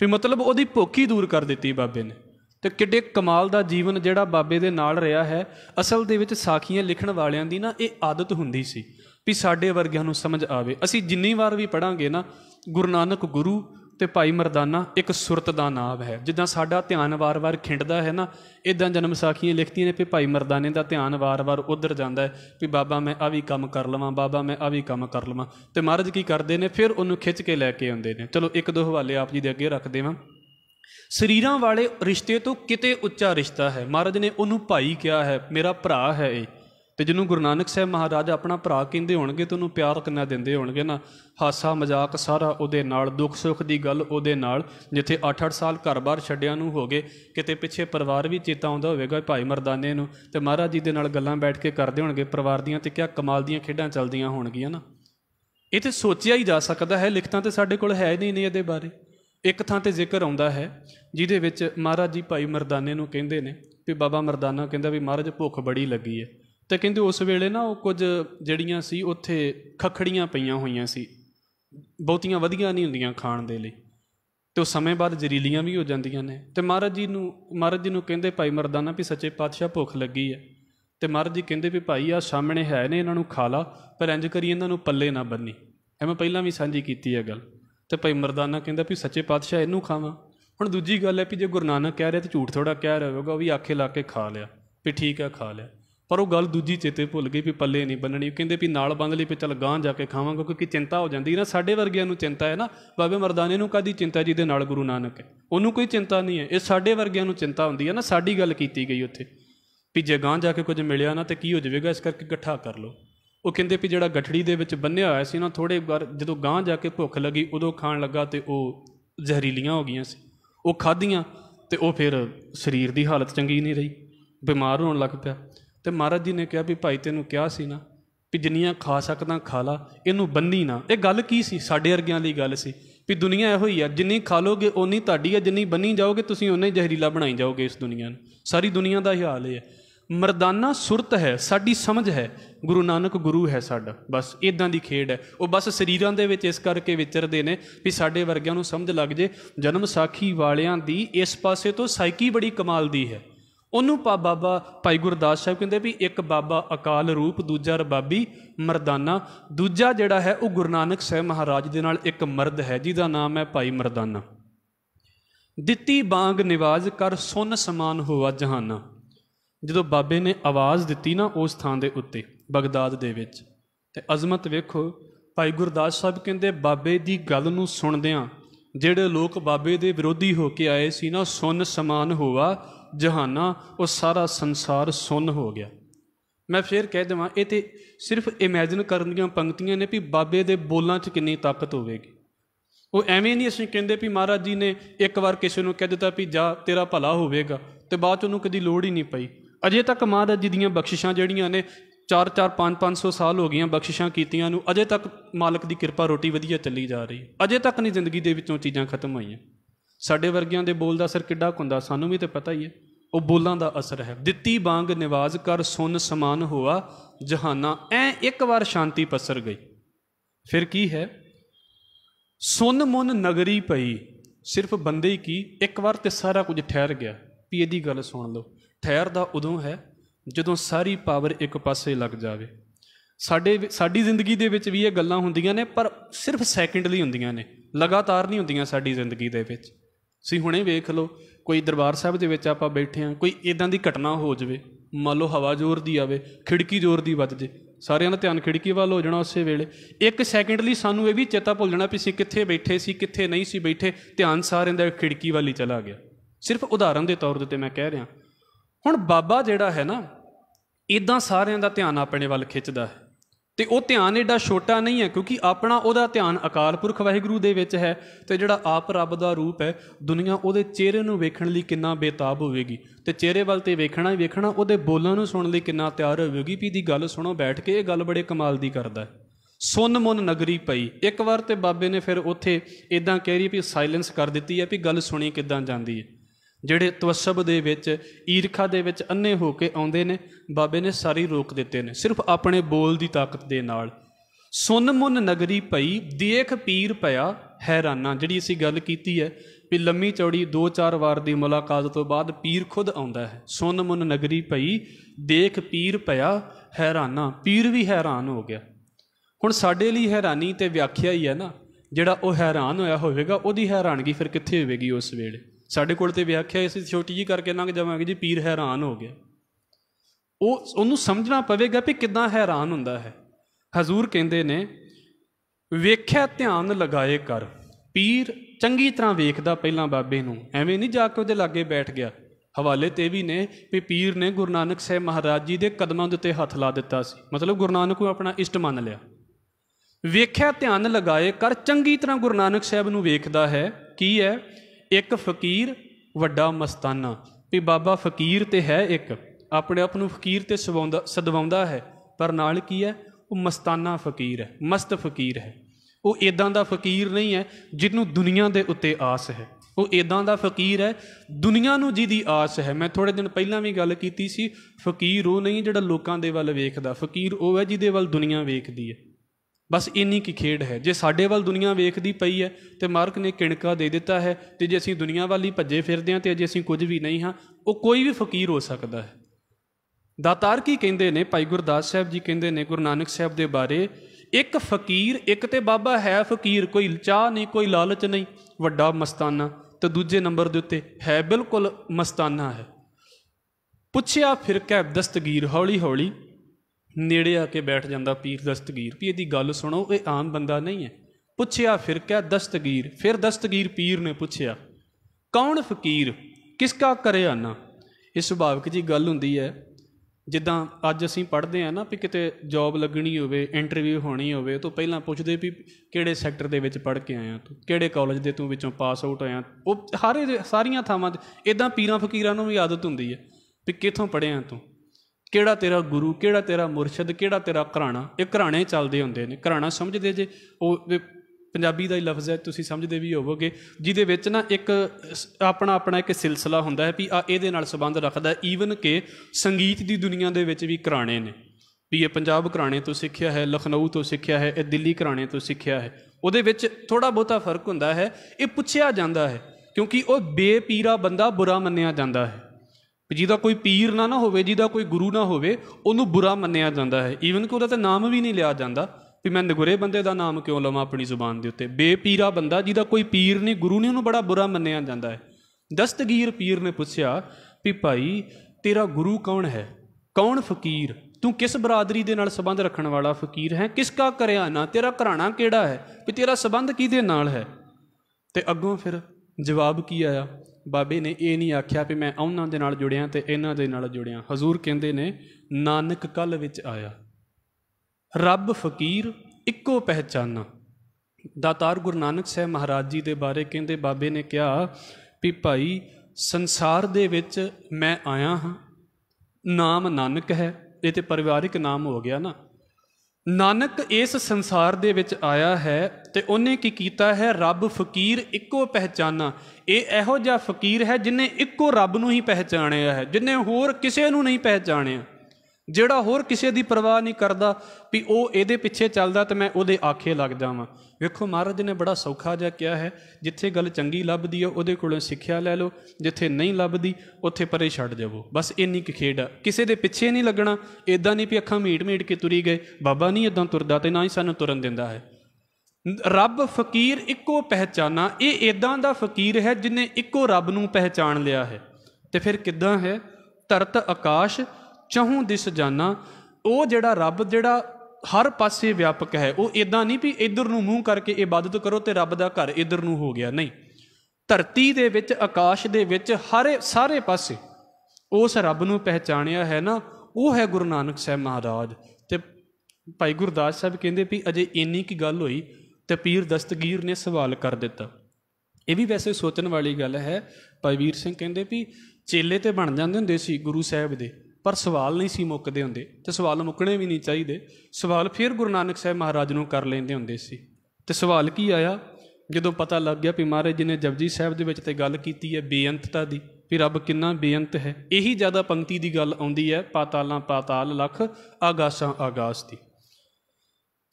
ਵੀ ਮਤਲਬ ਉਹਦੀ ਭੁੱਖ ਹੀ ਦੂਰ ਕਰ ਦਿੱਤੀ ਬਾਬੇ ਨੇ ਤੇ ਕਿੱਡੇ ਕਮਾਲ ਦਾ ਜੀਵਨ ਜਿਹੜਾ ਬਾਬੇ ਦੇ ਨਾਲ ਰਿਹਾ ਹੈ ਅਸਲ ਦੇ ਵਿੱਚ ਸਾਖੀਆਂ ਲਿਖਣ ਵਾਲਿਆਂ ਦੀ ਨਾ ਇਹ ਆਦਤ ਹੁੰਦੀ ਸੀ ਵੀ ਸਾਡੇ ਵਰਗਿਆਂ ਨੂੰ ਸਮਝ ਆਵੇ ਅਸੀਂ ਜਿੰਨੀ ਵਾਰ ਵੀ ਪੜਾਂਗੇ ਨਾ ਗੁਰੂ ਨਾਨਕ ਗੁਰੂ ਤੇ ਭਾਈ ਮਰਦਾਨਾ ਇੱਕ ਸੁਰਤ ਦਾ ਨਾਮ ਹੈ ਜਿੱਦਾਂ ਸਾਡਾ ਧਿਆਨ ਵਾਰ-ਵਾਰ ਖਿੰਡਦਾ ਹੈ ਨਾ ਇਦਾਂ ਜਨਮ ਸਾਖੀਆਂ ਲਿਖਤੀਆਂ ਨੇ ਵੀ ਭਾਈ ਮਰਦਾਨੇ ਦਾ ਧਿਆਨ ਵਾਰ-ਵਾਰ ਉਧਰ ਜਾਂਦਾ ਹੈ ਵੀ ਬਾਬਾ ਮੈਂ ਆ ਵੀ ਕੰਮ ਕਰ ਲਵਾਂ ਬਾਬਾ ਮੈਂ ਆ ਵੀ ਕੰਮ ਕਰ ਲਵਾਂ ਤੇ ਮਹਾਰਾਜ ਕੀ ਕਰਦੇ ਨੇ ਫਿਰ ਉਹਨੂੰ ਖਿੱਚ ਕੇ ਲੈ ਕੇ ਆਉਂਦੇ ਨੇ ਚਲੋ ਇੱਕ ਦੋ ਹਵਾਲੇ ਆਪ ਜੀ ਦੇ ਅੱਗੇ ਰੱਖ ਦੇਵਾਂ ਸਰੀਰਾਂ ਵਾਲੇ ਰਿਸ਼ਤੇ ਤੋਂ ਕਿਤੇ ਉੱਚਾ ਰਿਸ਼ਤਾ ਹੈ ਮਹਾਰਾਜ ਨੇ ਉਹਨੂੰ ਭਾਈ ਕਿਹਾ ਹੈ ਮੇਰਾ ਭਰਾ ਹੈ ਇਹ ਤੇ ਜਿਹਨੂੰ ਗੁਰੂ ਨਾਨਕ ਸਾਹਿਬ ਮਹਾਰਾਜ ਆਪਣਾ ਭਰਾ ਕਹਿੰਦੇ ਹੋਣਗੇ ਤੇ ਉਹਨੂੰ ਪਿਆਰ ਕਿੰਨਾ ਦਿੰਦੇ ਹੋਣਗੇ ਨਾ ਹਾਸਾ ਮਜ਼ਾਕ ਸਾਰਾ ਉਹਦੇ ਨਾਲ ਦੁੱਖ ਸੁੱਖ ਦੀ ਗੱਲ ਉਹਦੇ ਨਾਲ ਜਿੱਥੇ 8-8 ਸਾਲ ਘਰ-ਬਾਰ ਛੱਡਿਆਂ ਨੂੰ ਹੋ ਗਏ ਕਿਤੇ ਪਿੱਛੇ ਪਰਿਵਾਰ ਵੀ ਚੇਤਾ ਆਉਂਦਾ ਹੋਵੇਗਾ ਭਾਈ ਮਰਦਾਨੇ ਨੂੰ ਤੇ ਮਹਾਰਾਜ ਜੀ ਦੇ ਨਾਲ ਗੱਲਾਂ ਬੈਠ ਕੇ ਕਰਦੇ ਹੋਣਗੇ ਪਰਿਵਾਰ ਦੀਆਂ ਤੇ ਕਿਆ ਕਮਾਲ ਦੀਆਂ ਖੇਡਾਂ ਚੱਲਦੀਆਂ ਹੋਣਗੀਆਂ ਨਾ ਇਹ ਤੇ ਸੋਚਿਆ ਹੀ ਜਾ ਸਕਦਾ ਹੈ ਲਿਖਤਾਂ ਤੇ ਸਾਡੇ ਕੋਲ ਹੈ ਨਹੀਂ ਨਹੀਂ ਇਹਦੇ ਬਾਰੇ ਇੱਕ ਥਾਂ ਤੇ ਜ਼ਿਕਰ ਆਉਂਦਾ ਹੈ ਜਿਹਦੇ ਵਿੱਚ ਮਹਾਰਾਜ ਜੀ ਭਾਈ ਮਰਦਾਨੇ ਨੂੰ ਕਹਿੰਦੇ ਨੇ ਵੀ ਬਾਬਾ ਮਰਦਾਨਾ ਕਹਿੰਦਾ ਵੀ ਮਹਾਰਾਜ ਭੁੱਖ ਬੜੀ ਲੱਗੀ ਹੈ ਤੇ ਕਹਿੰਦੇ ਉਸ ਵੇਲੇ ਨਾ ਉਹ ਕੁਝ ਜਿਹੜੀਆਂ ਸੀ ਉੱਥੇ ਖਖੜੀਆਂ ਪਈਆਂ ਹੋਈਆਂ ਸੀ ਬਹੁਤੀਆਂ ਵਧੀਆਂ ਨਹੀਂ ਹੁੰਦੀਆਂ ਖਾਣ ਦੇ ਲਈ ਤੇ ਉਹ ਸਮੇਂ ਬਾਅਦ ਜ਼ਰੀਲੀਆਂ ਵੀ ਹੋ ਜਾਂਦੀਆਂ ਨੇ ਤੇ ਮਹਾਰਾਜ ਜੀ ਨੂੰ ਮਹਾਰਾਜ ਜੀ ਨੂੰ ਕਹਿੰਦੇ ਭਾਈ ਮਰਦਾਨਾ ਵੀ ਸੱਚੇ ਪਾਤਸ਼ਾਹ ਭੁੱਖ ਲੱਗੀ ਹੈ ਤੇ ਮਹਾਰਾਜ ਜੀ ਕਹਿੰਦੇ ਵੀ ਭਾਈ ਆ ਸਾਹਮਣੇ ਹੈ ਨੇ ਇਹਨਾਂ ਨੂੰ ਖਾ ਲਾ ਪਰ ਇੰਜ ਕਰੀ ਇਹਨਾਂ ਨੂੰ ਪੱਲੇ ਨਾ ਬੰਨੀ ਐਵੇਂ ਪਹਿਲਾਂ ਵੀ ਸਾਂਝੀ ਕੀਤੀ ਹੈ ਗੱਲ ਤੇ ਭਾਈ ਮਰਦਾਨਾ ਕਹਿੰਦਾ ਵੀ ਸੱਚੇ ਪਾਤਸ਼ਾਹ ਇਹਨੂੰ ਖਾਵਾਂ ਹੁਣ ਦੂਜੀ ਗੱਲ ਹੈ ਵੀ ਜੇ ਗੁਰੂ ਨਾਨਕ ਕਹਿ ਰਿਹਾ ਤੇ ਝੂਠ ਥੋੜਾ ਕਹਿ ਰਿਹਾ ਹੋਵੇਗਾ ਵੀ ਆਖੇ ਲਾ ਕੇ ਖਾ ਲਿਆ ਵੀ ਠੀਕ ਹੈ ਖਾ ਲਿਆ ਪਰ ਉਹ ਗੱਲ ਦੂਜੀ ਚੇਤੇ ਭੁੱਲ ਗਈ ਵੀ ਪੱਲੇ ਨਹੀਂ ਬੰਨਣੀ ਕਹਿੰਦੇ ਵੀ ਨਾਲ ਬੰਦ ਲਈ ਵੀ ਚੱਲ ਗਾਂ ਜਾ ਕੇ ਖਾਵਾਂਗਾ ਕਿਉਂਕਿ ਚਿੰਤਾ ਹੋ ਜਾਂਦੀ ਨਾ ਸਾਡੇ ਵਰਗਿਆਂ ਨੂੰ ਚਿੰਤਾ ਹੈ ਨਾ ਬਾਬੇ ਮਰਦਾਨੇ ਨੂੰ ਕਾਦੀ ਚਿੰਤਾ ਜੀ ਦੇ ਨਾਲ ਗੁਰੂ ਨਾਨਕ ਹੈ ਉਹਨੂੰ ਕੋਈ ਚਿੰਤਾ ਨਹੀਂ ਹੈ ਇਹ ਸਾਡੇ ਵਰਗਿਆਂ ਨੂੰ ਚਿੰਤਾ ਹੁੰਦੀ ਹੈ ਨਾ ਸਾਡੀ ਗੱਲ ਕੀਤੀ ਗਈ ਉੱਥੇ ਵੀ ਜੇ ਗਾਂ ਜਾ ਕੇ ਕੁਝ ਮਿਲਿਆ ਨਾ ਤੇ ਕੀ ਹੋ ਜਾਵੇਗਾ ਇਸ ਕਰਕੇ ਇਕੱਠਾ ਕਰ ਲਓ ਉਹ ਕਹਿੰਦੇ ਵੀ ਜਿਹੜਾ ਗਠੜੀ ਦੇ ਵਿੱਚ ਬੰਨਿਆ ਹੋਇਆ ਸੀ ਨਾ ਥੋੜੇ ਵਾਰ ਜਦੋਂ ਗਾਂ ਜਾ ਕੇ ਭੁੱਖ ਲੱਗੀ ਉਦੋਂ ਖਾਣ ਲੱਗਾ ਤੇ ਉਹ ਜ਼ਹਿਰੀਲੀਆਂ ਹੋ ਗਈਆਂ ਸੀ ਉਹ ਖਾਧੀਆਂ ਤੇ ਉਹ ਫਿਰ ਸਰੀਰ ਦੀ ਹਾਲਤ ਚੰਗੀ ਨਹੀਂ ਰਹੀ ਬਿਮਾਰ ਹੋਣ ਲੱਗ ਪਿਆ ਤੇ ਮਹਾਰਾਜ ਜੀ ਨੇ ਕਿਹਾ ਵੀ ਭਾਈ ਤੈਨੂੰ ਕਿਹਾ ਸੀ ਨਾ ਵੀ ਜਿੰਨੀਆਂ ਖਾ ਸਕਦਾ ਖਾ ਲਾ ਇਹਨੂੰ ਬੰਨੀ ਨਾ ਇਹ ਗੱਲ ਕੀ ਸੀ ਸਾਡੇ ਵਰਗਿਆਂ ਲਈ ਗੱਲ ਸੀ ਵੀ ਦੁਨੀਆ ਇਹੋ ਹੀ ਆ ਜਿੰਨੀ ਖਾ ਲੋਗੇ ਓਨੀ ਤੁਹਾਡੀ ਆ ਜਿੰਨੀ ਬੰਨੀ ਜਾਓਗੇ ਤੁਸੀਂ ਓਨੇ ਜ਼ਹਿਰੀਲਾ ਬਣਾਈ ਜਾਓਗੇ ਇਸ ਦੁਨੀਆ ਨੂੰ ਸਾਰੀ ਦੁਨੀਆ ਦਾ ਹੀ ਹਾਲ ਇਹ ਹੈ ਮਰਦਾਨਾ ਸੁਰਤ ਹੈ ਸਾਡੀ ਸਮਝ ਹੈ ਗੁਰੂ ਨਾਨਕ ਗੁਰੂ ਹੈ ਸਾਡਾ ਬਸ ਇਦਾਂ ਦੀ ਖੇਡ ਹੈ ਉਹ ਬਸ ਸਰੀਰਾਂ ਦੇ ਵਿੱਚ ਇਸ ਕਰਕੇ ਵਿਚਰਦੇ ਨੇ ਵੀ ਸਾਡੇ ਵਰਗਿਆਂ ਨੂੰ ਸਮਝ ਲੱਗ ਜੇ ਜਨਮ ਸਾਖੀ ਵਾਲਿਆਂ ਦੀ ਇਸ ਪਾਸੇ ਤੋਂ ਸਾਈਕੀ ਬੜੀ ਕਮਾਲ ਦੀ ਹੈ ਉਹਨੂੰ ਪਾ ਬਾਬਾ ਭਾਈ ਗੁਰਦਾਸ ਸਾਹਿਬ ਕਹਿੰਦੇ ਵੀ ਇੱਕ ਬਾਬਾ ਅਕਾਲ ਰੂਪ ਦੂਜਾ ਰਬਾਬੀ ਮਰਦਾਨਾ ਦੂਜਾ ਜਿਹੜਾ ਹੈ ਉਹ ਗੁਰੂ ਨਾਨਕ ਸਾਹਿਬ ਮਹਾਰਾਜ ਦੇ ਨਾਲ ਇੱਕ ਮਰਦ ਹੈ ਜਿਹਦਾ ਨਾਮ ਹੈ ਭਾਈ ਮਰਦਾਨਾ ਦਿੱਤੀ ਬਾਗ ਨਿਵਾਜ਼ ਕਰ ਸੁਨ ਸਮਾਨ ਹੋਵਾ ਜਹਾਨਾ ਜਦੋਂ ਬਾਬੇ ਨੇ ਆਵਾਜ਼ ਦਿੱਤੀ ਨਾ ਉਸ ਥਾਂ ਦੇ ਉੱਤੇ ਬਗਦਾਦ ਦੇ ਵਿੱਚ ਤੇ ਅਜ਼ਮਤ ਵੇਖੋ ਭਾਈ ਗੁਰਦਾਸ ਸਾਹਿਬ ਕਹਿੰਦੇ ਬਾਬੇ ਦੀ ਗੱਲ ਨੂੰ ਸੁਣਦਿਆਂ ਜਿਹੜੇ ਲੋਕ ਬਾਬੇ ਦੇ ਵਿਰੋਧੀ ਹੋ ਕੇ ਆਏ ਸੀ ਨਾ ਸੁੰਨ ਸਮਾਨ ਹੋਵਾ ਜਹਾਨਾ ਉਹ ਸਾਰਾ ਸੰਸਾਰ ਸੁੰਨ ਹੋ ਗਿਆ ਮੈਂ ਫੇਰ ਕਹਿ ਦਵਾਂ ਇਹ ਤੇ ਸਿਰਫ ਇਮੇਜਿਨ ਕਰਨ ਦੀਆਂ ਪੰਕਤੀਆਂ ਨੇ ਵੀ ਬਾਬੇ ਦੇ ਬੋਲਾਂ 'ਚ ਕਿੰਨੀ ਤਾਕਤ ਹੋਵੇਗੀ ਉਹ ਐਵੇਂ ਨਹੀਂ ਅਸੀਂ ਕਹਿੰਦੇ ਵੀ ਮਹਾਰਾਜ ਜੀ ਨੇ ਇੱਕ ਵਾਰ ਕਿਸੇ ਨੂੰ ਕਹਿ ਦਿੱਤਾ ਵੀ ਜਾ ਤੇਰਾ ਭਲਾ ਹੋਵੇਗਾ ਤੇ ਬਾਅਦ ਉਹਨੂੰ ਕਦੀ ਲੋੜ ਹੀ ਨਹੀਂ ਪਈ ਅਜੇ ਤੱਕ ਮਾਤਾ ਜੀ ਦੀਆਂ ਬਖਸ਼ਿਸ਼ਾਂ ਜਿਹੜੀਆਂ ਨੇ 4-4 5-500 ਸਾਲ ਹੋ ਗਈਆਂ ਬਖਸ਼ਿਸ਼ਾਂ ਕੀਤੀਆਂ ਨੂੰ ਅਜੇ ਤੱਕ ਮਾਲਕ ਦੀ ਕਿਰਪਾ ਰੋਟੀ ਵਧੀਆ ਚੱਲੀ ਜਾ ਰਹੀ ਅਜੇ ਤੱਕ ਨਹੀਂ ਜ਼ਿੰਦਗੀ ਦੇ ਵਿੱਚੋਂ ਚੀਜ਼ਾਂ ਖਤਮ ਹੋਈਆਂ ਸਾਡੇ ਵਰਗਿਆਂ ਦੇ ਬੋਲ ਦਾ ਅਸਰ ਕਿੱਡਾ ਹੁੰਦਾ ਸਾਨੂੰ ਵੀ ਤੇ ਪਤਾ ਹੀ ਹੈ ਉਹ ਬੋਲਾਂ ਦਾ ਅਸਰ ਹੈ ਦਿੱਤੀ ਬਾਗ ਨਿਵਾਜ਼ ਕਰ ਸੁਨ ਸਮਾਨ ਹੋਆ ਜਹਾਨਾ ਐ ਇੱਕ ਵਾਰ ਸ਼ਾਂਤੀ ਪਸਰ ਗਈ ਫਿਰ ਕੀ ਹੈ ਸੁਨ ਮਨ ਨਗਰੀ ਪਈ ਸਿਰਫ ਬੰਦੇ ਹੀ ਕੀ ਇੱਕ ਵਾਰ ਤੇ ਸਾਰਾ ਕੁਝ ਠਹਿਰ ਗਿਆ ਪੀ ਇਹਦੀ ਗੱਲ ਸੁਣ ਲਓ ਠਹਿਰਦਾ ਉਦੋਂ ਹੈ ਜਦੋਂ ਸਾਰੀ ਪਾਵਰ ਇੱਕ ਪਾਸੇ ਲੱਗ ਜਾਵੇ ਸਾਡੇ ਸਾਡੀ ਜ਼ਿੰਦਗੀ ਦੇ ਵਿੱਚ ਵੀ ਇਹ ਗੱਲਾਂ ਹੁੰਦੀਆਂ ਨੇ ਪਰ ਸਿਰਫ ਸੈਕਿੰਡ ਲਈ ਹੁੰਦੀਆਂ ਨੇ ਲਗਾਤਾਰ ਨਹੀਂ ਹੁੰਦੀਆਂ ਸਾਡੀ ਜ਼ਿੰਦਗੀ ਦੇ ਵਿੱਚ ਤੁਸੀਂ ਹੁਣੇ ਵੇਖ ਲਓ ਕੋਈ ਦਰਬਾਰ ਸਾਹਿਬ ਦੇ ਵਿੱਚ ਆਪਾਂ ਬੈਠੇ ਆ ਕੋਈ ਇਦਾਂ ਦੀ ਘਟਨਾ ਹੋ ਜਾਵੇ ਮੰਨ ਲਓ ਹਵਾ ਜ਼ੋਰ ਦੀ ਆਵੇ ਖਿੜਕੀ ਜ਼ੋਰ ਦੀ ਵੱਜ ਜੇ ਸਾਰਿਆਂ ਦਾ ਧਿਆਨ ਖਿੜਕੀ ਵੱਲ ਹੋ ਜਾਣਾ ਉਸੇ ਵੇਲੇ ਇੱਕ ਸੈਕਿੰਡ ਲਈ ਸਾਨੂੰ ਇਹ ਵੀ ਚੇਤਾ ਭੁੱਲ ਜਾਣਾ ਵੀ ਅਸੀਂ ਕਿੱਥੇ ਬੈਠੇ ਸੀ ਕਿੱਥੇ ਨਹੀਂ ਸੀ ਬੈਠੇ ਧਿਆਨ ਸਾਰਿਆਂ ਦਾ ਖਿੜਕੀ ਵੱਲ ਹੀ ਚਲਾ ਗਿਆ ਸਿਰਫ ਉਦਾਹਰਨ ਦੇ ਤੌਰ ਤੇ ਮੈਂ ਕਹਿ ਰਿਹਾ ਹੁਣ ਬਾਬਾ ਜਿਹੜਾ ਹੈ ਨਾ ਇਦਾਂ ਸਾਰਿਆਂ ਦਾ ਧਿਆਨ ਆਪਣੇ ਵੱਲ ਖਿੱਚਦਾ ਹੈ ਤੇ ਉਹ ਧਿਆਨ ਏਡਾ ਛੋਟਾ ਨਹੀਂ ਹੈ ਕਿਉਂਕਿ ਆਪਣਾ ਉਹਦਾ ਧਿਆਨ ਅਕਾਲ ਪੁਰਖ ਵਾਹਿਗੁਰੂ ਦੇ ਵਿੱਚ ਹੈ ਤੇ ਜਿਹੜਾ ਆਪ ਰੱਬ ਦਾ ਰੂਪ ਹੈ ਦੁਨੀਆ ਉਹਦੇ ਚਿਹਰੇ ਨੂੰ ਵੇਖਣ ਲਈ ਕਿੰਨਾ ਬੇਤਾਬ ਹੋਵੇਗੀ ਤੇ ਚਿਹਰੇ ਵੱਲ ਤੇ ਵੇਖਣਾ ਹੀ ਵੇਖਣਾ ਉਹਦੇ ਬੋਲਾਂ ਨੂੰ ਸੁਣਨ ਲਈ ਕਿੰਨਾ ਤਿਆਰ ਹੋਵੇਗੀ ਵੀ ਦੀ ਗੱਲ ਸੁਣੋ ਬੈਠ ਕੇ ਇਹ ਗੱਲ ਬੜੇ ਕਮਾਲ ਦੀ ਕਰਦਾ ਸੁਨ ਮਨ ਨਗਰੀ ਪਈ ਇੱਕ ਵਾਰ ਤੇ ਬਾਬੇ ਨੇ ਫਿਰ ਉੱਥੇ ਇਦਾਂ ਕਹਿ ਰਹੀ ਵੀ ਸਾਇਲੈਂਸ ਕਰ ਦਿੱਤੀ ਹੈ ਵੀ ਗੱਲ ਸੁਣੀ ਕਿਦਾਂ ਜਾਂਦੀ ਹੈ ਜਿਹੜੇ ਤਵਸਬ ਦੇ ਵਿੱਚ ਈਰਖਾ ਦੇ ਵਿੱਚ ਅੰਨੇ ਹੋ ਕੇ ਆਉਂਦੇ ਨੇ ਬਾਬੇ ਨੇ ਸਾਰੀ ਰੋਕ ਦਿੱਤੇ ਨੇ ਸਿਰਫ ਆਪਣੇ ਬੋਲ ਦੀ ਤਾਕਤ ਦੇ ਨਾਲ ਸੁਨ ਮੁਨ ਨਗਰੀ ਪਈ ਦੇਖ ਪੀਰ ਪਿਆ ਹੈਰਾਨਾ ਜਿਹੜੀ ਅਸੀਂ ਗੱਲ ਕੀਤੀ ਹੈ ਵੀ ਲੰਮੀ ਚੌੜੀ 2-4 ਵਾਰ ਦੀ ਮੁਲਾਕਾਤ ਤੋਂ ਬਾਅਦ ਪੀਰ ਖੁਦ ਆਉਂਦਾ ਹੈ ਸੁਨ ਮੁਨ ਨਗਰੀ ਪਈ ਦੇਖ ਪੀਰ ਪਿਆ ਹੈਰਾਨਾ ਪੀਰ ਵੀ ਹੈਰਾਨ ਹੋ ਗਿਆ ਹੁਣ ਸਾਡੇ ਲਈ ਹੈਰਾਨੀ ਤੇ ਵਿਆਖਿਆ ਹੀ ਹੈ ਨਾ ਜਿਹੜਾ ਉਹ ਹੈਰਾਨ ਹੋਇਆ ਹੋਵੇਗਾ ਉਹਦੀ ਹੈਰਾਨਗੀ ਫਿਰ ਕਿੱਥੇ ਹੋਵੇਗੀ ਉਸ ਵੇਲੇ ਸਾਡੇ ਕੋਲ ਤੇ ਵਿਆਖਿਆ ਅਸੀਂ ਛੋਟੀ ਜੀ ਕਰਕੇ ਲੰਘ ਜਾਵਾਂਗੇ ਜੀ ਪੀਰ ਹੈਰਾਨ ਹੋ ਗਿਆ ਉਹ ਉਹਨੂੰ ਸਮਝਣਾ ਪਵੇਗਾ ਕਿ ਕਿਦਾਂ ਹੈਰਾਨ ਹੁੰਦਾ ਹੈ ਹਜ਼ੂਰ ਕਹਿੰਦੇ ਨੇ ਵੇਖਿਆ ਧਿਆਨ ਲਗਾਏ ਕਰ ਪੀਰ ਚੰਗੀ ਤਰ੍ਹਾਂ ਵੇਖਦਾ ਪਹਿਲਾਂ ਬਾਬੇ ਨੂੰ ਐਵੇਂ ਨਹੀਂ ਜਾ ਕੇ ਉਹਦੇ ਲਾਗੇ ਬੈਠ ਗਿਆ ਹਵਾਲੇ ਤੇ ਵੀ ਨੇ ਵੀ ਪੀਰ ਨੇ ਗੁਰੂ ਨਾਨਕ ਸਾਹਿਬ ਮਹਾਰਾਜ ਜੀ ਦੇ ਕਦਮਾਂ ਦੇ ਉੱਤੇ ਹੱਥ ਲਾ ਦਿੱਤਾ ਸੀ ਮਤਲਬ ਗੁਰੂ ਨਾਨਕ ਨੂੰ ਆਪਣਾ ਇਸ਼ਟ ਮੰਨ ਲਿਆ ਵੇਖਿਆ ਧਿਆਨ ਲਗਾਏ ਕਰ ਚੰਗੀ ਤਰ੍ਹਾਂ ਗੁਰੂ ਨਾਨਕ ਸਾਹਿਬ ਨੂੰ ਵੇਖਦਾ ਹੈ ਕੀ ਹੈ ਇੱਕ ਫਕੀਰ ਵੱਡਾ ਮਸਤਾਨਾ ਵੀ ਬਾਬਾ ਫਕੀਰ ਤੇ ਹੈ ਇੱਕ ਆਪਣੇ ਆਪ ਨੂੰ ਫਕੀਰ ਤੇ ਸਵਾਉਂਦਾ ਸਦਵਾਉਂਦਾ ਹੈ ਪਰ ਨਾਲ ਕੀ ਹੈ ਉਹ ਮਸਤਾਨਾ ਫਕੀਰ ਹੈ ਮਸਤ ਫਕੀਰ ਹੈ ਉਹ ਇਦਾਂ ਦਾ ਫਕੀਰ ਨਹੀਂ ਹੈ ਜਿਹਨੂੰ ਦੁਨੀਆ ਦੇ ਉੱਤੇ ਆਸ ਹੈ ਉਹ ਇਦਾਂ ਦਾ ਫਕੀਰ ਹੈ ਦੁਨੀਆ ਨੂੰ ਜਿਹਦੀ ਆਸ ਹੈ ਮੈਂ ਥੋੜੇ ਦਿਨ ਪਹਿਲਾਂ ਵੀ ਗੱਲ ਕੀਤੀ ਸੀ ਫਕੀਰ ਉਹ ਨਹੀਂ ਜਿਹੜਾ ਲੋਕਾਂ ਦੇ ਵੱਲ ਵੇਖਦਾ ਫਕੀਰ ਉਹ ਹੈ ਜਿਹਦੇ ਵੱਲ ਦੁਨੀਆ ਵੇਖਦੀ ਹੈ ਬਸ ਇੰਨੀ ਕੀ ਖੇਡ ਹੈ ਜੇ ਸਾਡੇ ਵੱਲ ਦੁਨੀਆ ਵੇਖਦੀ ਪਈ ਹੈ ਤੇ ਮਾਰਕ ਨੇ ਕਿਣਕਾ ਦੇ ਦਿੱਤਾ ਹੈ ਤੇ ਜੇ ਅਸੀਂ ਦੁਨੀਆ ਵੱਲ ਹੀ ਭੱਜੇ ਫਿਰਦੇ ਹਾਂ ਤੇ ਅਜੇ ਅਸੀਂ ਕੁਝ ਵੀ ਨਹੀਂ ਹਾਂ ਉਹ ਕੋਈ ਵੀ ਫਕੀਰ ਹੋ ਸਕਦਾ ਹੈ ਦਾਤਾਰ ਕੀ ਕਹਿੰਦੇ ਨੇ ਭਾਈ ਗੁਰਦਾਸ ਸਾਹਿਬ ਜੀ ਕਹਿੰਦੇ ਨੇ ਗੁਰੂ ਨਾਨਕ ਸਾਹਿਬ ਦੇ ਬਾਰੇ ਇੱਕ ਫਕੀਰ ਇੱਕ ਤੇ ਬਾਬਾ ਹੈ ਫਕੀਰ ਕੋਈ ਚਾਹ ਨਹੀਂ ਕੋਈ ਲਾਲਚ ਨਹੀਂ ਵੱਡਾ ਮਸਤਾਨਾ ਤੇ ਦੂਜੇ ਨੰਬਰ ਦੇ ਉੱਤੇ ਹੈ ਬਿਲਕੁਲ ਮਸਤਾਨਾ ਹੈ ਪੁੱਛਿਆ ਫਿਰ ਕਹਿ ਦਸਤਗੀਰ ਹੌਲੀ ਹੌਲੀ ਨੇੜੇ ਆ ਕੇ ਬੈਠ ਜਾਂਦਾ ਪੀਰ ਦਸਤਗੀਰ ਵੀ ਇਹਦੀ ਗੱਲ ਸੁਣੋ ਇਹ ਆਮ ਬੰਦਾ ਨਹੀਂ ਹੈ ਪੁੱਛਿਆ ਫਿਰ ਕਹ ਦਸਤਗੀਰ ਫਿਰ ਦਸਤਗੀਰ ਪੀਰ ਨੇ ਪੁੱਛਿਆ ਕੌਣ ਫਕੀਰ ਕਿਸ ਕਰਿਆ ਕਰਿਆਨਾ ਇਹ ਸੁਭਾਵਿਕ ਜੀ ਗੱਲ ਹੁੰਦੀ ਹੈ ਜਿੱਦਾਂ ਅੱਜ ਅਸੀਂ ਪੜ੍ਹਦੇ ਆ ਨਾ ਵੀ ਕਿਤੇ ਜੌਬ ਲੱਗਣੀ ਹੋਵੇ ਇੰਟਰਵਿਊ ਹੋਣੀ ਹੋਵੇ ਤਾਂ ਪਹਿਲਾਂ ਪੁੱਛਦੇ ਵੀ ਕਿਹੜੇ ਸੈਕਟਰ ਦੇ ਵਿੱਚ ਪੜ੍ਹ ਕੇ ਆਇਆ ਤੂੰ ਕਿਹੜੇ ਕਾਲਜ ਦੇ ਤੂੰ ਵਿੱਚੋਂ ਪਾਸ ਆਊਟ ਹੋਇਆ ਉਹ ਸਾਰੇ ਸਾਰੀਆਂ ਥਾਵਾਂ ਤੇ ਇਦਾਂ ਪੀਰਾਂ ਫਕੀਰਾਂ ਨੂੰ ਵੀ ਆਦਤ ਹੁੰਦੀ ਹੈ ਵੀ ਕਿੱਥੋਂ ਪੜ੍ਹਿਆ ਤੂੰ ਕਿਹੜਾ ਤੇਰਾ ਗੁਰੂ ਕਿਹੜਾ ਤੇਰਾ ਮੁਰਸ਼ਿਦ ਕਿਹੜਾ ਤੇਰਾ ਘਰਾਣਾ ਇਹ ਘਰਾਣੇ ਚੱਲਦੇ ਹੁੰਦੇ ਨੇ ਘਰਾਣਾ ਸਮਝਦੇ ਜੇ ਉਹ ਪੰਜਾਬੀ ਦਾ ਹੀ ਲਫ਼ਜ਼ ਹੈ ਤੁਸੀਂ ਸਮਝਦੇ ਵੀ ਹੋਵੋਗੇ ਜਿਹਦੇ ਵਿੱਚ ਨਾ ਇੱਕ ਆਪਣਾ ਆਪਣਾ ਇੱਕ ਸਿਲਸਿਲਾ ਹੁੰਦਾ ਹੈ ਵੀ ਆ ਇਹਦੇ ਨਾਲ ਸੰਬੰਧ ਰੱਖਦਾ ਈਵਨ ਕਿ ਸੰਗੀਤ ਦੀ ਦੁਨੀਆ ਦੇ ਵਿੱਚ ਵੀ ਘਰਾਣੇ ਨੇ ਵੀ ਇਹ ਪੰਜਾਬ ਘਰਾਣੇ ਤੋਂ ਸਿੱਖਿਆ ਹੈ ਲਖਨਊ ਤੋਂ ਸਿੱਖਿਆ ਹੈ ਇਹ ਦਿੱਲੀ ਘਰਾਣੇ ਤੋਂ ਸਿੱਖਿਆ ਹੈ ਉਹਦੇ ਵਿੱਚ ਥੋੜਾ ਬਹੁਤਾ ਫਰਕ ਹੁੰਦਾ ਹੈ ਇਹ ਪੁੱਛਿਆ ਜਾਂਦਾ ਹੈ ਕਿਉਂਕਿ ਉਹ ਬੇਪੀਰਾ ਬੰਦਾ ਬੁਰਾ ਮੰਨਿਆ ਜਾਂਦਾ ਹੈ ਜਿਹਦਾ ਕੋਈ ਪੀਰ ਨਾ ਨਾ ਹੋਵੇ ਜਿਹਦਾ ਕੋਈ ਗੁਰੂ ਨਾ ਹੋਵੇ ਉਹਨੂੰ ਬੁਰਾ ਮੰਨਿਆ ਜਾਂਦਾ ਹੈ ਈਵਨ ਕਿ ਉਹਦਾ ਤਾਂ ਨਾਮ ਵੀ ਨਹੀਂ ਲਿਆ ਜਾਂਦਾ ਵੀ ਮੈਂ ਨਗੁਰੇ ਬੰਦੇ ਦਾ ਨਾਮ ਕਿਉਂ ਲਵਾਂ ਆਪਣੀ ਜ਼ੁਬਾਨ ਦੇ ਉੱਤੇ ਬੇਪੀਰਾ ਬੰਦਾ ਜਿਹਦਾ ਕੋਈ ਪੀਰ ਨਹੀਂ ਗੁਰੂ ਨਹੀਂ ਉਹਨੂੰ ਬੜਾ ਬੁਰਾ ਮੰਨਿਆ ਜਾਂਦਾ ਹੈ ਦਸਤਗੀਰ ਪੀਰ ਨੇ ਪੁੱਛਿਆ ਵੀ ਭਾਈ ਤੇਰਾ ਗੁਰੂ ਕੌਣ ਹੈ ਕੌਣ ਫਕੀਰ ਤੂੰ ਕਿਸ ਬਰਾਦਰੀ ਦੇ ਨਾਲ ਸਬੰਧ ਰੱਖਣ ਵਾਲਾ ਫਕੀਰ ਹੈ ਕਿਸ ਕਾ ਨਾ ਤੇਰਾ ਘਰਾਣਾ ਕਿਹੜਾ ਹੈ ਵੀ ਤੇਰਾ ਸਬੰਧ ਕਿਹਦੇ ਨਾਲ ਹੈ ਤੇ ਅੱਗੋਂ ਫਿਰ ਜਵਾਬ ਕੀ ਆਇਆ ਬਾਬੇ ਨੇ ਇਹ ਨਹੀਂ ਆਖਿਆ ਕਿ ਮੈਂ ਉਹਨਾਂ ਦੇ ਨਾਲ ਜੁੜਿਆ ਤੇ ਇਹਨਾਂ ਦੇ ਨਾਲ ਜੁੜਿਆ ਹਜ਼ੂਰ ਕਹਿੰਦੇ ਨੇ ਨਾਨਕ ਕਲ ਵਿੱਚ ਆਇਆ ਰੱਬ ਫਕੀਰ ਇੱਕੋ ਪਹਿਚਾਨਾ ਦਾਤਾਰ ਗੁਰੂ ਨਾਨਕ ਸਾਹਿਬ ਮਹਾਰਾਜ ਜੀ ਦੇ ਬਾਰੇ ਕਹਿੰਦੇ ਬਾਬੇ ਨੇ ਕਿਹਾ ਕਿ ਭਾਈ ਸੰਸਾਰ ਦੇ ਵਿੱਚ ਮੈਂ ਆਇਆ ਹਾਂ ਨਾਮ ਨਾਨਕ ਹੈ ਇਹ ਤੇ ਪਰਿਵਾਰਿਕ ਨਾਮ ਹੋ ਗਿਆ ਨਾ ਨਾਨਕ ਇਸ ਸੰਸਾਰ ਦੇ ਵਿੱਚ ਆਇਆ ਹੈ ਤੇ ਉਹਨੇ ਕੀ ਕੀਤਾ ਹੈ ਰੱਬ ਫਕੀਰ ਇੱਕੋ ਪਹਿਚਾਨਾ ਇਹ ਇਹੋ ਜਿਹਾ ਫਕੀਰ ਹੈ ਜਿਨੇ ਇੱਕੋ ਰੱਬ ਨੂੰ ਹੀ ਪਹਿਚਾਣਿਆ ਹੈ ਜਿਨੇ ਹੋਰ ਕਿਸੇ ਨੂੰ ਨਹੀਂ ਪਹਿਚਾਣਿਆ ਜਿਹੜਾ ਹੋਰ ਕਿਸੇ ਦੀ ਪਰਵਾਹ ਨਹੀਂ ਕਰਦਾ ਵੀ ਉਹ ਇਹਦੇ ਪਿੱਛੇ ਚੱਲਦਾ ਤੇ ਮੈਂ ਉਹਦੇ ਆਖੇ ਲੱਗ ਜਾਵਾਂ ਵੇਖੋ ਮਹਾਰਾਜ ਨੇ ਬੜਾ ਸੌਖਾ ਜਿਹਾ ਕਿਹਾ ਹੈ ਜਿੱਥੇ ਗੱਲ ਚੰਗੀ ਲੱਭਦੀ ਹੈ ਉਹਦੇ ਕੋਲੋਂ ਸਿੱਖਿਆ ਲੈ ਲਓ ਜਿੱਥੇ ਨਹੀਂ ਲੱਭਦੀ ਉੱਥੇ ਪਰੇ ਛੱਡ ਜਾਵੋ ਬਸ ਇੰਨੀ ਕਿ ਖੇਡ ਆ ਕਿਸੇ ਦੇ ਪਿੱਛੇ ਨਹੀਂ ਲੱਗਣਾ ਇਦਾਂ ਨਹੀਂ ਵੀ ਅੱਖਾਂ ਮੀਟ-ਮੀਟ ਕੇ ਤੁਰੀ ਗਏ ਬਾਬਾ ਨਹੀਂ ਇਦਾਂ ਤੁਰਦਾ ਤੇ ਨਾ ਹੀ ਸਾਨੂੰ ਤੁਰਨ ਦਿੰਦਾ ਹੈ ਰੱਬ ਫਕੀਰ ਇੱਕੋ ਪਹਿਚਾਨਾ ਇਹ ਇਦਾਂ ਦਾ ਫਕੀਰ ਹੈ ਜਿਨੇ ਇੱਕੋ ਰੱਬ ਨੂੰ ਪਹਿਚਾਨ ਲਿਆ ਹੈ ਤੇ ਫਿਰ ਕਿਦਾਂ ਹੈ ਧਰਤ ਆਕਾਸ਼ ਚਹੂ ਦਿਸ ਜਾਣਾ ਉਹ ਜਿਹੜਾ ਰੱਬ ਜਿਹੜਾ ਹਰ ਪਾਸੇ ਵਿਆਪਕ ਹੈ ਉਹ ਇਦਾਂ ਨਹੀਂ ਵੀ ਇਧਰ ਨੂੰ ਮੂੰਹ ਕਰਕੇ ਇਬਾਦਤ ਕਰੋ ਤੇ ਰੱਬ ਦਾ ਘਰ ਇਧਰ ਨੂੰ ਹੋ ਗਿਆ ਨਹੀਂ ਧਰਤੀ ਦੇ ਵਿੱਚ ਆਕਾਸ਼ ਦੇ ਵਿੱਚ ਹਰ ਸਾਰੇ ਪਾਸੇ ਉਸ ਰੱਬ ਨੂੰ ਪਹਿਚਾਣਿਆ ਹੈ ਨਾ ਉਹ ਹੈ ਗੁਰੂ ਨਾਨਕ ਸਾਹਿਬ ਮਹਾਰਾਜ ਤੇ ਭਾਈ ਗੁਰਦਾਸ ਸਾਹਿਬ ਕਹਿੰਦੇ ਵੀ ਅਜੇ ਇੰਨੀ ਕੀ ਗੱਲ ਹੋਈ ਤੇ ਪੀਰ ਦਸਤਗੀਰ ਨੇ ਸਵਾਲ ਕਰ ਦਿੱਤਾ ਇਹ ਵੀ ਵੈਸੇ ਸੋਚਣ ਵਾਲੀ ਗੱਲ ਹੈ ਭਾਈ ਵੀਰ ਸਿੰਘ ਕਹਿੰਦੇ ਵੀ ਚੇਲੇ ਤੇ ਬਣ ਜਾਂਦੇ ਹੁੰਦੇ ਸੀ ਗੁਰੂ ਸਾਹਿਬ ਦੇ ਪਰ ਸਵਾਲ ਨਹੀਂ ਸੀ ਮੁੱਕਦੇ ਹੁੰਦੇ ਤੇ ਸਵਾਲ ਮੁੱਕਣੇ ਵੀ ਨਹੀਂ ਚਾਹੀਦੇ ਸਵਾਲ ਫਿਰ ਗੁਰੂ ਨਾਨਕ ਸਾਹਿਬ ਮਹਾਰਾਜ ਨੂੰ ਕਰ ਲੈਂਦੇ ਹੁੰਦੇ ਸੀ ਤੇ ਸਵਾਲ ਕੀ ਆਇਆ ਜਦੋਂ ਪਤਾ ਲੱਗ ਗਿਆ ਵੀ ਮਹਾਰਾਜ ਜੀ ਨੇ ਜਪਜੀ ਸਾਹਿਬ ਦੇ ਵਿੱਚ ਤੇ ਗੱਲ ਕੀਤੀ ਹੈ ਬੇਅੰਤਤਾ ਦੀ ਵੀ ਰੱਬ ਕਿੰਨਾ ਬੇਅੰਤ ਹੈ ਇਹੀ ਜ਼ਿਆਦਾ ਪੰਕਤੀ ਦੀ ਗੱਲ ਆਉਂਦੀ ਹੈ ਪਾਤਾਲਾਂ ਪਾਤਾਲ ਲਖ ਆਗਾਸਾਂ ਆਗਾਸ ਦੀ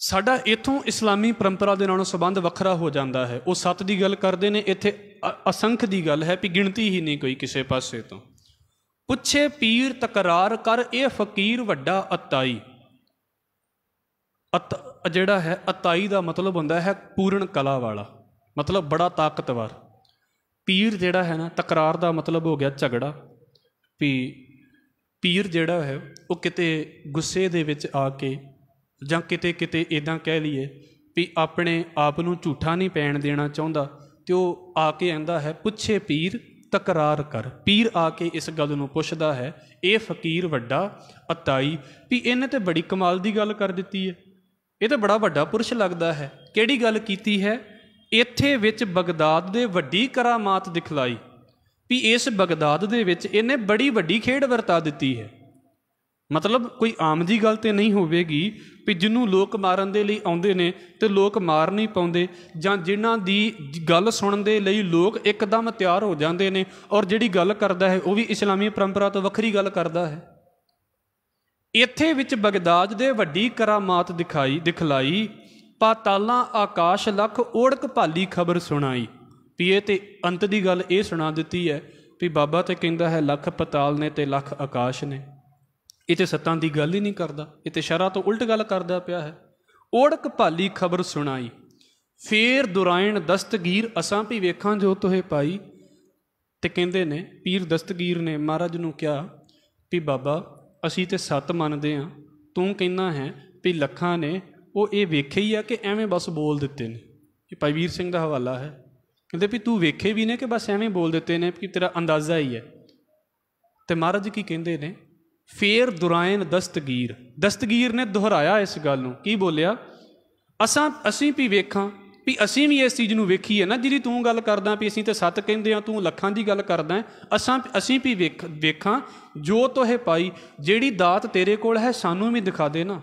ਸਾਡਾ ਇਥੋਂ ਇਸਲਾਮੀ ਪਰੰਪਰਾ ਦੇ ਨਾਲੋਂ ਸੰਬੰਧ ਵੱਖਰਾ ਹੋ ਜਾਂਦਾ ਹੈ ਉਹ ਸੱਤ ਦੀ ਗੱਲ ਕਰਦੇ ਨੇ ਇੱਥੇ ਅਸੰਖ ਦੀ ਗੱਲ ਹੈ ਕਿ ਗਿਣਤੀ ਹੀ ਨਹੀਂ ਕੋਈ ਕਿਸੇ ਪਾਸੇ ਤੋਂ ਪੁੱਛੇ ਪੀਰ ਤਕਰਾਰ ਕਰ ਇਹ ਫਕੀਰ ਵੱਡਾ ਅਤਾਈ ਅਤ ਜਿਹੜਾ ਹੈ ਅਤਾਈ ਦਾ ਮਤਲਬ ਹੁੰਦਾ ਹੈ ਪੂਰਨ ਕਲਾ ਵਾਲਾ ਮਤਲਬ ਬੜਾ ਤਾਕਤਵਰ ਪੀਰ ਜਿਹੜਾ ਹੈ ਨਾ ਤਕਰਾਰ ਦਾ ਮਤਲਬ ਹੋ ਗਿਆ ਝਗੜਾ ਵੀ ਪੀਰ ਜਿਹੜਾ ਹੈ ਉਹ ਕਿਤੇ ਗੁੱਸੇ ਦੇ ਵਿੱਚ ਆ ਕੇ ਜਾਂ ਕਿਤੇ ਕਿਤੇ ਇਦਾਂ ਕਹਿ ਲਈਏ ਵੀ ਆਪਣੇ ਆਪ ਨੂੰ ਝੂਠਾ ਨਹੀਂ ਪੈਣ ਦੇਣਾ ਚਾਹੁੰਦਾ ਤੇ ਉਹ ਆ ਕੇ ਆਂਦਾ ਹੈ ਪੁੱਛੇ ਪੀਰ ਤਕਰਾਰ ਕਰ ਪੀਰ ਆ ਕੇ ਇਸ ਗੱਲ ਨੂੰ ਪੁੱਛਦਾ ਹੈ ਇਹ ਫਕੀਰ ਵੱਡਾ ਅਤਾਈ ਵੀ ਇਹਨੇ ਤੇ ਬੜੀ ਕਮਾਲ ਦੀ ਗੱਲ ਕਰ ਦਿੱਤੀ ਹੈ ਇਹ ਤਾਂ ਬੜਾ ਵੱਡਾ ਪੁਰਸ਼ ਲੱਗਦਾ ਹੈ ਕਿਹੜੀ ਗੱਲ ਕੀਤੀ ਹੈ ਇੱਥੇ ਵਿੱਚ ਬਗਦਾਦ ਦੇ ਵੱਡੀ ਕਰਾਮਾਤ ਦਿਖਲਾਈ ਵੀ ਇਸ ਬਗਦਾਦ ਦੇ ਵਿੱਚ ਇਹਨੇ ਬੜੀ ਵੱਡੀ ਖੇਡ ਵਰਤਾ ਦਿੱਤੀ ਹੈ ਮਤਲਬ ਕੋਈ ਆਮ ਜੀ ਗੱਲ ਤੇ ਨਹੀਂ ਹੋਵੇਗੀ ਵੀ ਜਿਹਨੂੰ ਲੋਕ ਮਾਰਨ ਦੇ ਲਈ ਆਉਂਦੇ ਨੇ ਤੇ ਲੋਕ ਮਾਰ ਨਹੀਂ ਪਾਉਂਦੇ ਜਾਂ ਜਿਨ੍ਹਾਂ ਦੀ ਗੱਲ ਸੁਣਨ ਦੇ ਲਈ ਲੋਕ ਇੱਕਦਮ ਤਿਆਰ ਹੋ ਜਾਂਦੇ ਨੇ ਔਰ ਜਿਹੜੀ ਗੱਲ ਕਰਦਾ ਹੈ ਉਹ ਵੀ ਇਸਲਾਮੀ ਪਰੰਪਰਾ ਤੋਂ ਵੱਖਰੀ ਗੱਲ ਕਰਦਾ ਹੈ ਇੱਥੇ ਵਿੱਚ ਬਗਦਾਦ ਦੇ ਵੱਡੀ ਕਰਾਮਾਤ ਦਿਖਾਈ ਦਿਖਲਾਈ ਪਾਤਾਲਾਂ ਆਕਾਸ਼ ਲਖ ਓੜਕ ਭਾਲੀ ਖਬਰ ਸੁਣਾਈ ਪੀਏ ਤੇ ਅੰਤ ਦੀ ਗੱਲ ਇਹ ਸੁਣਾ ਦਿੱਤੀ ਹੈ ਵੀ ਬਾਬਾ ਤੇ ਕਹਿੰਦਾ ਹੈ ਲੱਖ ਪਤਾਲ ਨੇ ਤੇ ਲੱਖ ਆਕਾਸ਼ ਨੇ ਇਹ ਤੇ ਸੱਤਾਂ ਦੀ ਗੱਲ ਹੀ ਨਹੀਂ ਕਰਦਾ ਇਹ ਤੇ ਸ਼ਰਾ ਤੋਂ ਉਲਟ ਗੱਲ ਕਰਦਾ ਪਿਆ ਹੈ ਓੜਕ ਭਾਲੀ ਖਬਰ ਸੁਣਾਈ ਫੇਰ ਦੁਰਾਇਣ ਦਸਤਗੀਰ ਅਸਾਂ ਵੀ ਵੇਖਾਂ ਜੋ ਤੋਹੇ ਪਾਈ ਤੇ ਕਹਿੰਦੇ ਨੇ ਪੀਰ ਦਸਤਗੀਰ ਨੇ ਮਹਾਰਾਜ ਨੂੰ ਕਿਹਾ ਵੀ ਬਾਬਾ ਅਸੀਂ ਤੇ ਸੱਤ ਮੰਨਦੇ ਆ ਤੂੰ ਕਹਿੰਦਾ ਹੈ ਵੀ ਲੱਖਾਂ ਨੇ ਉਹ ਇਹ ਵੇਖੇ ਹੀ ਆ ਕਿ ਐਵੇਂ ਬਸ ਬੋਲ ਦਿੱਤੇ ਨੇ ਇਹ ਭਾਈ ਵੀਰ ਸਿੰਘ ਦਾ ਹਵਾਲਾ ਹੈ ਕਹਿੰਦੇ ਵੀ ਤੂੰ ਵੇਖੇ ਵੀ ਨੇ ਕਿ ਬਸ ਐਵੇਂ ਬੋਲ ਦਿੱਤੇ ਨੇ ਕਿ ਤੇਰਾ ਅੰਦਾਜ਼ਾ ਹੀ ਹੈ ਤੇ ਮਹਾਰਾਜ ਕੀ ਕਹਿੰਦੇ ਨੇ ਫੇਰ ਦੁਰਾਇਨ ਦਸਤਗੀਰ ਦਸਤਗੀਰ ਨੇ ਦੁਹਰਾਇਆ ਇਸ ਗੱਲ ਨੂੰ ਕੀ ਬੋਲਿਆ ਅਸਾਂ ਅਸੀਂ ਵੀ ਵੇਖਾਂ ਵੀ ਅਸੀਂ ਵੀ ਇਸ ਚੀਜ਼ ਨੂੰ ਵੇਖੀ ਹੈ ਨਾ ਜਿਹੜੀ ਤੂੰ ਗੱਲ ਕਰਦਾ ਵੀ ਅਸੀਂ ਤੇ ਸੱਤ ਕਹਿੰਦੇ ਆ ਤੂੰ ਲੱਖਾਂ ਦੀ ਗੱਲ ਕਰਦਾ ਅਸਾਂ ਅਸੀਂ ਵੀ ਵੇਖਾਂ ਜੋ ਤੋਹੇ ਪਾਈ ਜਿਹੜੀ ਦਾਤ ਤੇਰੇ ਕੋਲ ਹੈ ਸਾਨੂੰ ਵੀ ਦਿਖਾ ਦੇ ਨਾ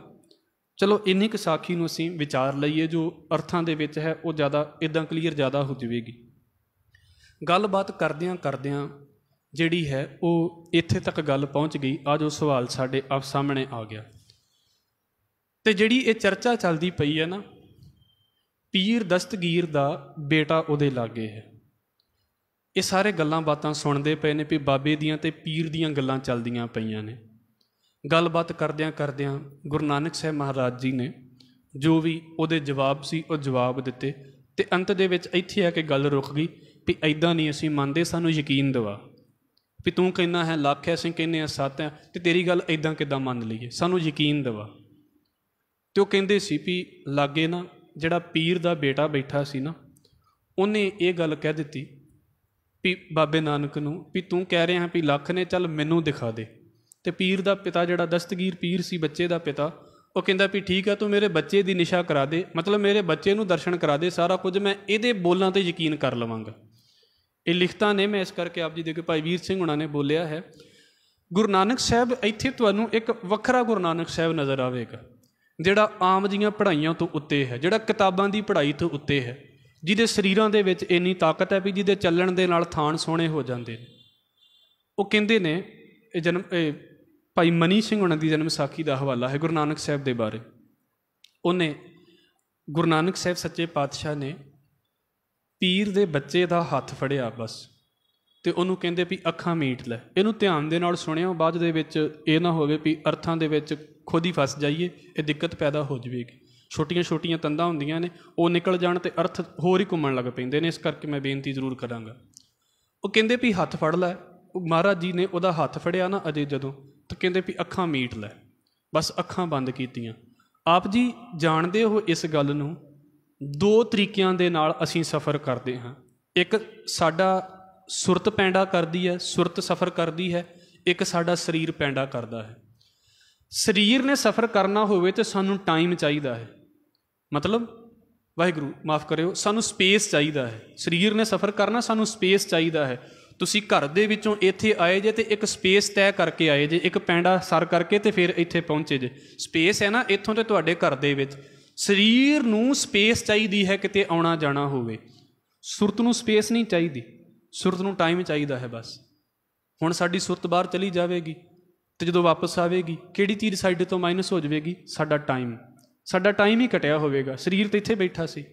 ਚਲੋ ਇੰਨੀ ਕੁ ਸਾਖੀ ਨੂੰ ਅਸੀਂ ਵਿਚਾਰ ਲਈਏ ਜੋ ਅਰਥਾਂ ਦੇ ਵਿੱਚ ਹੈ ਉਹ ਜ਼ਿਆਦਾ ਇਦਾਂ ਕਲੀਅਰ ਜ਼ਿਆਦਾ ਹੋ ਜਾਵੇਗੀ ਗੱਲਬਾਤ ਕਰਦਿਆਂ ਕਰਦਿਆਂ ਜਿਹੜੀ ਹੈ ਉਹ ਇੱਥੇ ਤੱਕ ਗੱਲ ਪਹੁੰਚ ਗਈ ਆ ਜੋ ਸਵਾਲ ਸਾਡੇ ਆਪ ਸਾਹਮਣੇ ਆ ਗਿਆ ਤੇ ਜਿਹੜੀ ਇਹ ਚਰਚਾ ਚੱਲਦੀ ਪਈ ਹੈ ਨਾ ਪੀਰ ਦਸਤਗੀਰ ਦਾ ਬੇਟਾ ਉਹਦੇ ਲਾਗੇ ਹੈ ਇਹ ਸਾਰੇ ਗੱਲਾਂ ਬਾਤਾਂ ਸੁਣਦੇ ਪਏ ਨੇ ਵੀ ਬਾਬੇ ਦੀਆਂ ਤੇ ਪੀਰ ਦੀਆਂ ਗੱਲਾਂ ਚੱਲਦੀਆਂ ਪਈਆਂ ਨੇ ਗੱਲਬਾਤ ਕਰਦਿਆਂ ਕਰਦਿਆਂ ਗੁਰੂ ਨਾਨਕ ਸਾਹਿਬ ਮਹਾਰਾਜ ਜੀ ਨੇ ਜੋ ਵੀ ਉਹਦੇ ਜਵਾਬ ਸੀ ਉਹ ਜਵਾਬ ਦਿੱਤੇ ਤੇ ਅੰਤ ਦੇ ਵਿੱਚ ਇੱਥੇ ਆ ਕੇ ਗੱਲ ਰੁਕ ਗਈ ਵੀ ਐਦਾਂ ਨਹੀਂ ਅਸੀਂ ਮੰਨਦੇ ਸਾਨੂੰ ਯਕੀਨ ਦਿਵਾ ਵੀ ਤੂੰ ਕਹਿੰਦਾ ਹੈ ਲੱਖ ਹੈ ਕਹਿੰਦੇ ਆ ਸੱਤ ਹੈ ਤੇ ਤੇਰੀ ਗੱਲ ਐਦਾਂ ਕਿਦਾਂ ਮੰਨ ਲਈਏ ਸਾਨੂੰ ਯਕੀਨ ਦਵਾ ਤੇ ਉਹ ਕਹਿੰਦੇ ਸੀ ਵੀ ਲਾਗੇ ਨਾ ਜਿਹੜਾ ਪੀਰ ਦਾ ਬੇਟਾ ਬੈਠਾ ਸੀ ਨਾ ਉਹਨੇ ਇਹ ਗੱਲ ਕਹਿ ਦਿੱਤੀ ਵੀ ਬਾਬੇ ਨਾਨਕ ਨੂੰ ਵੀ ਤੂੰ ਕਹਿ ਰਿਹਾ ਵੀ ਲੱਖ ਨੇ ਚੱਲ ਮੈਨੂੰ ਦਿਖਾ ਦੇ ਤੇ ਪੀਰ ਦਾ ਪਿਤਾ ਜਿਹੜਾ ਦਸਤਗੀਰ ਪੀਰ ਸੀ ਬੱਚੇ ਦਾ ਪਿਤਾ ਉਹ ਕਹਿੰਦਾ ਵੀ ਠੀਕ ਆ ਤੂੰ ਮੇਰੇ ਬੱਚੇ ਦੀ ਨਿਸ਼ਾ ਕਰਾ ਦੇ ਮਤਲਬ ਮੇਰੇ ਬੱਚੇ ਨੂੰ ਦਰਸ਼ਨ ਕਰਾ ਦੇ ਸਾਰਾ ਕੁਝ ਮੈਂ ਇਹਦੇ ਬੋਲਾਂ ਤੇ ਯਕੀਨ ਕਰ ਲਵਾਂਗਾ ਇਹ ਲਿਖਤਾਂ ਨੇ ਮੈਂ ਇਸ ਕਰਕੇ ਆਪ ਜੀ ਦੇ ਕਿ ਭਾਈ ਵੀਰ ਸਿੰਘ ਹੁਣਾਂ ਨੇ ਬੋਲਿਆ ਹੈ ਗੁਰੂ ਨਾਨਕ ਸਾਹਿਬ ਇੱਥੇ ਤੁਹਾਨੂੰ ਇੱਕ ਵੱਖਰਾ ਗੁਰੂ ਨਾਨਕ ਸਾਹਿਬ ਨਜ਼ਰ ਆਵੇਗਾ ਜਿਹੜਾ ਆਮ ਦੀਆਂ ਪੜ੍ਹਾਈਆਂ ਤੋਂ ਉੱਤੇ ਹੈ ਜਿਹੜਾ ਕਿਤਾਬਾਂ ਦੀ ਪੜ੍ਹਾਈ ਤੋਂ ਉੱਤੇ ਹੈ ਜਿਹਦੇ ਸਰੀਰਾਂ ਦੇ ਵਿੱਚ ਇੰਨੀ ਤਾਕਤ ਹੈ ਵੀ ਜਿਹਦੇ ਚੱਲਣ ਦੇ ਨਾਲ ਥਾਨ ਸੋਹਣੇ ਹੋ ਜਾਂਦੇ ਨੇ ਉਹ ਕਹਿੰਦੇ ਨੇ ਇਹ ਜਨਮ ਇਹ ਭਾਈ ਮਨੀ ਸਿੰਘ ਉਹਨਾਂ ਦੀ ਜਨਮ ਸਾਖੀ ਦਾ ਹਵਾਲਾ ਹੈ ਗੁਰੂ ਨਾਨਕ ਸਾਹਿਬ ਦੇ ਬਾਰੇ ਉਹਨੇ ਗੁਰੂ ਨਾਨਕ ਸਾਹਿਬ ਸੱਚੇ ਪਾਤਸ਼ਾਹ ਨੇ ਪੀਰ ਦੇ ਬੱਚੇ ਦਾ ਹੱਥ ਫੜਿਆ ਬਸ ਤੇ ਉਹਨੂੰ ਕਹਿੰਦੇ ਵੀ ਅੱਖਾਂ ਮੀਟ ਲੈ ਇਹਨੂੰ ਧਿਆਨ ਦੇ ਨਾਲ ਸੁਣਿਓ ਬਾਅਦ ਦੇ ਵਿੱਚ ਇਹ ਨਾ ਹੋਵੇ ਵੀ ਅਰਥਾਂ ਦੇ ਵਿੱਚ ਖੁਦ ਹੀ ਫਸ ਜਾਈਏ ਇਹ ਦਿੱਕਤ ਪੈਦਾ ਹੋ ਜਵੇਗੀ ਛੋਟੀਆਂ-ਛੋਟੀਆਂ ਤੰਦਾਂ ਹੁੰਦੀਆਂ ਨੇ ਉਹ ਨਿਕਲ ਜਾਣ ਤੇ ਅਰਥ ਹੋਰ ਹੀ ਘੁੰਮਣ ਲੱਗ ਪੈਂਦੇ ਨੇ ਇਸ ਕਰਕੇ ਮੈਂ ਬੇਨਤੀ ਜ਼ਰੂਰ ਕਰਾਂਗਾ ਉਹ ਕਹਿੰਦੇ ਵੀ ਹੱਥ ਫੜ ਲੈ ਮਹਾਰਾਜ ਜੀ ਨੇ ਉਹਦਾ ਹੱਥ ਫੜਿਆ ਨਾ ਅਜੇ ਜਦੋਂ ਤਾਂ ਕਹਿੰਦੇ ਵੀ ਅੱਖਾਂ ਮੀਟ ਲੈ ਬਸ ਅੱਖਾਂ ਬੰਦ ਕੀਤੀਆਂ ਆਪ ਜੀ ਜਾਣਦੇ ਹੋ ਇਸ ਗੱਲ ਨੂੰ ਦੋ ਤਰੀਕਿਆਂ ਦੇ ਨਾਲ ਅਸੀਂ ਸਫ਼ਰ ਕਰਦੇ ਹਾਂ ਇੱਕ ਸਾਡਾ ਸੁਰਤ ਪੈਂਡਾ ਕਰਦੀ ਹੈ ਸੁਰਤ ਸਫ਼ਰ ਕਰਦੀ ਹੈ ਇੱਕ ਸਾਡਾ ਸਰੀਰ ਪੈਂਡਾ ਕਰਦਾ ਹੈ ਸਰੀਰ ਨੇ ਸਫ਼ਰ ਕਰਨਾ ਹੋਵੇ ਤੇ ਸਾਨੂੰ ਟਾਈਮ ਚਾਹੀਦਾ ਹੈ ਮਤਲਬ ਵਾਹਿਗੁਰੂ ਮਾਫ ਕਰਿਓ ਸਾਨੂੰ ਸਪੇਸ ਚਾਹੀਦਾ ਹੈ ਸਰੀਰ ਨੇ ਸਫ਼ਰ ਕਰਨਾ ਸਾਨੂੰ ਸਪੇਸ ਚਾਹੀਦਾ ਹੈ ਤੁਸੀਂ ਘਰ ਦੇ ਵਿੱਚੋਂ ਇੱਥੇ ਆਏ ਜੇ ਤੇ ਇੱਕ ਸਪੇਸ ਤੈਅ ਕਰਕੇ ਆਏ ਜੇ ਇੱਕ ਪੈਂਡਾ ਸਰ ਕਰਕੇ ਤੇ ਫਿਰ ਇੱਥੇ ਪਹੁੰਚੇ ਜੇ ਸਪੇਸ ਹੈ ਨਾ ਇੱਥੋਂ ਤੇ ਤੁਹਾਡੇ ਘਰ ਦੇ ਵਿੱਚ ਸਰੀਰ ਨੂੰ ਸਪੇਸ ਚਾਹੀਦੀ ਹੈ ਕਿਤੇ ਆਉਣਾ ਜਾਣਾ ਹੋਵੇ ਸੁਰਤ ਨੂੰ ਸਪੇਸ ਨਹੀਂ ਚਾਹੀਦੀ ਸੁਰਤ ਨੂੰ ਟਾਈਮ ਚਾਹੀਦਾ ਹੈ ਬਸ ਹੁਣ ਸਾਡੀ ਸੁਰਤ ਬਾਹਰ ਚਲੀ ਜਾਵੇਗੀ ਤੇ ਜਦੋਂ ਵਾਪਸ ਆਵੇਗੀ ਕਿਹੜੀ ਚੀਜ਼ ਸਾਡੇ ਤੋਂ ਮਾਈਨਸ ਹੋ ਜਾਵੇਗੀ ਸਾਡਾ ਟਾਈਮ ਸਾਡਾ ਟਾਈਮ ਹੀ ਘਟਿਆ ਹੋਵੇਗਾ ਸਰੀਰ ਤੇ ਇੱਥੇ ਬੈਠਾ ਸੀ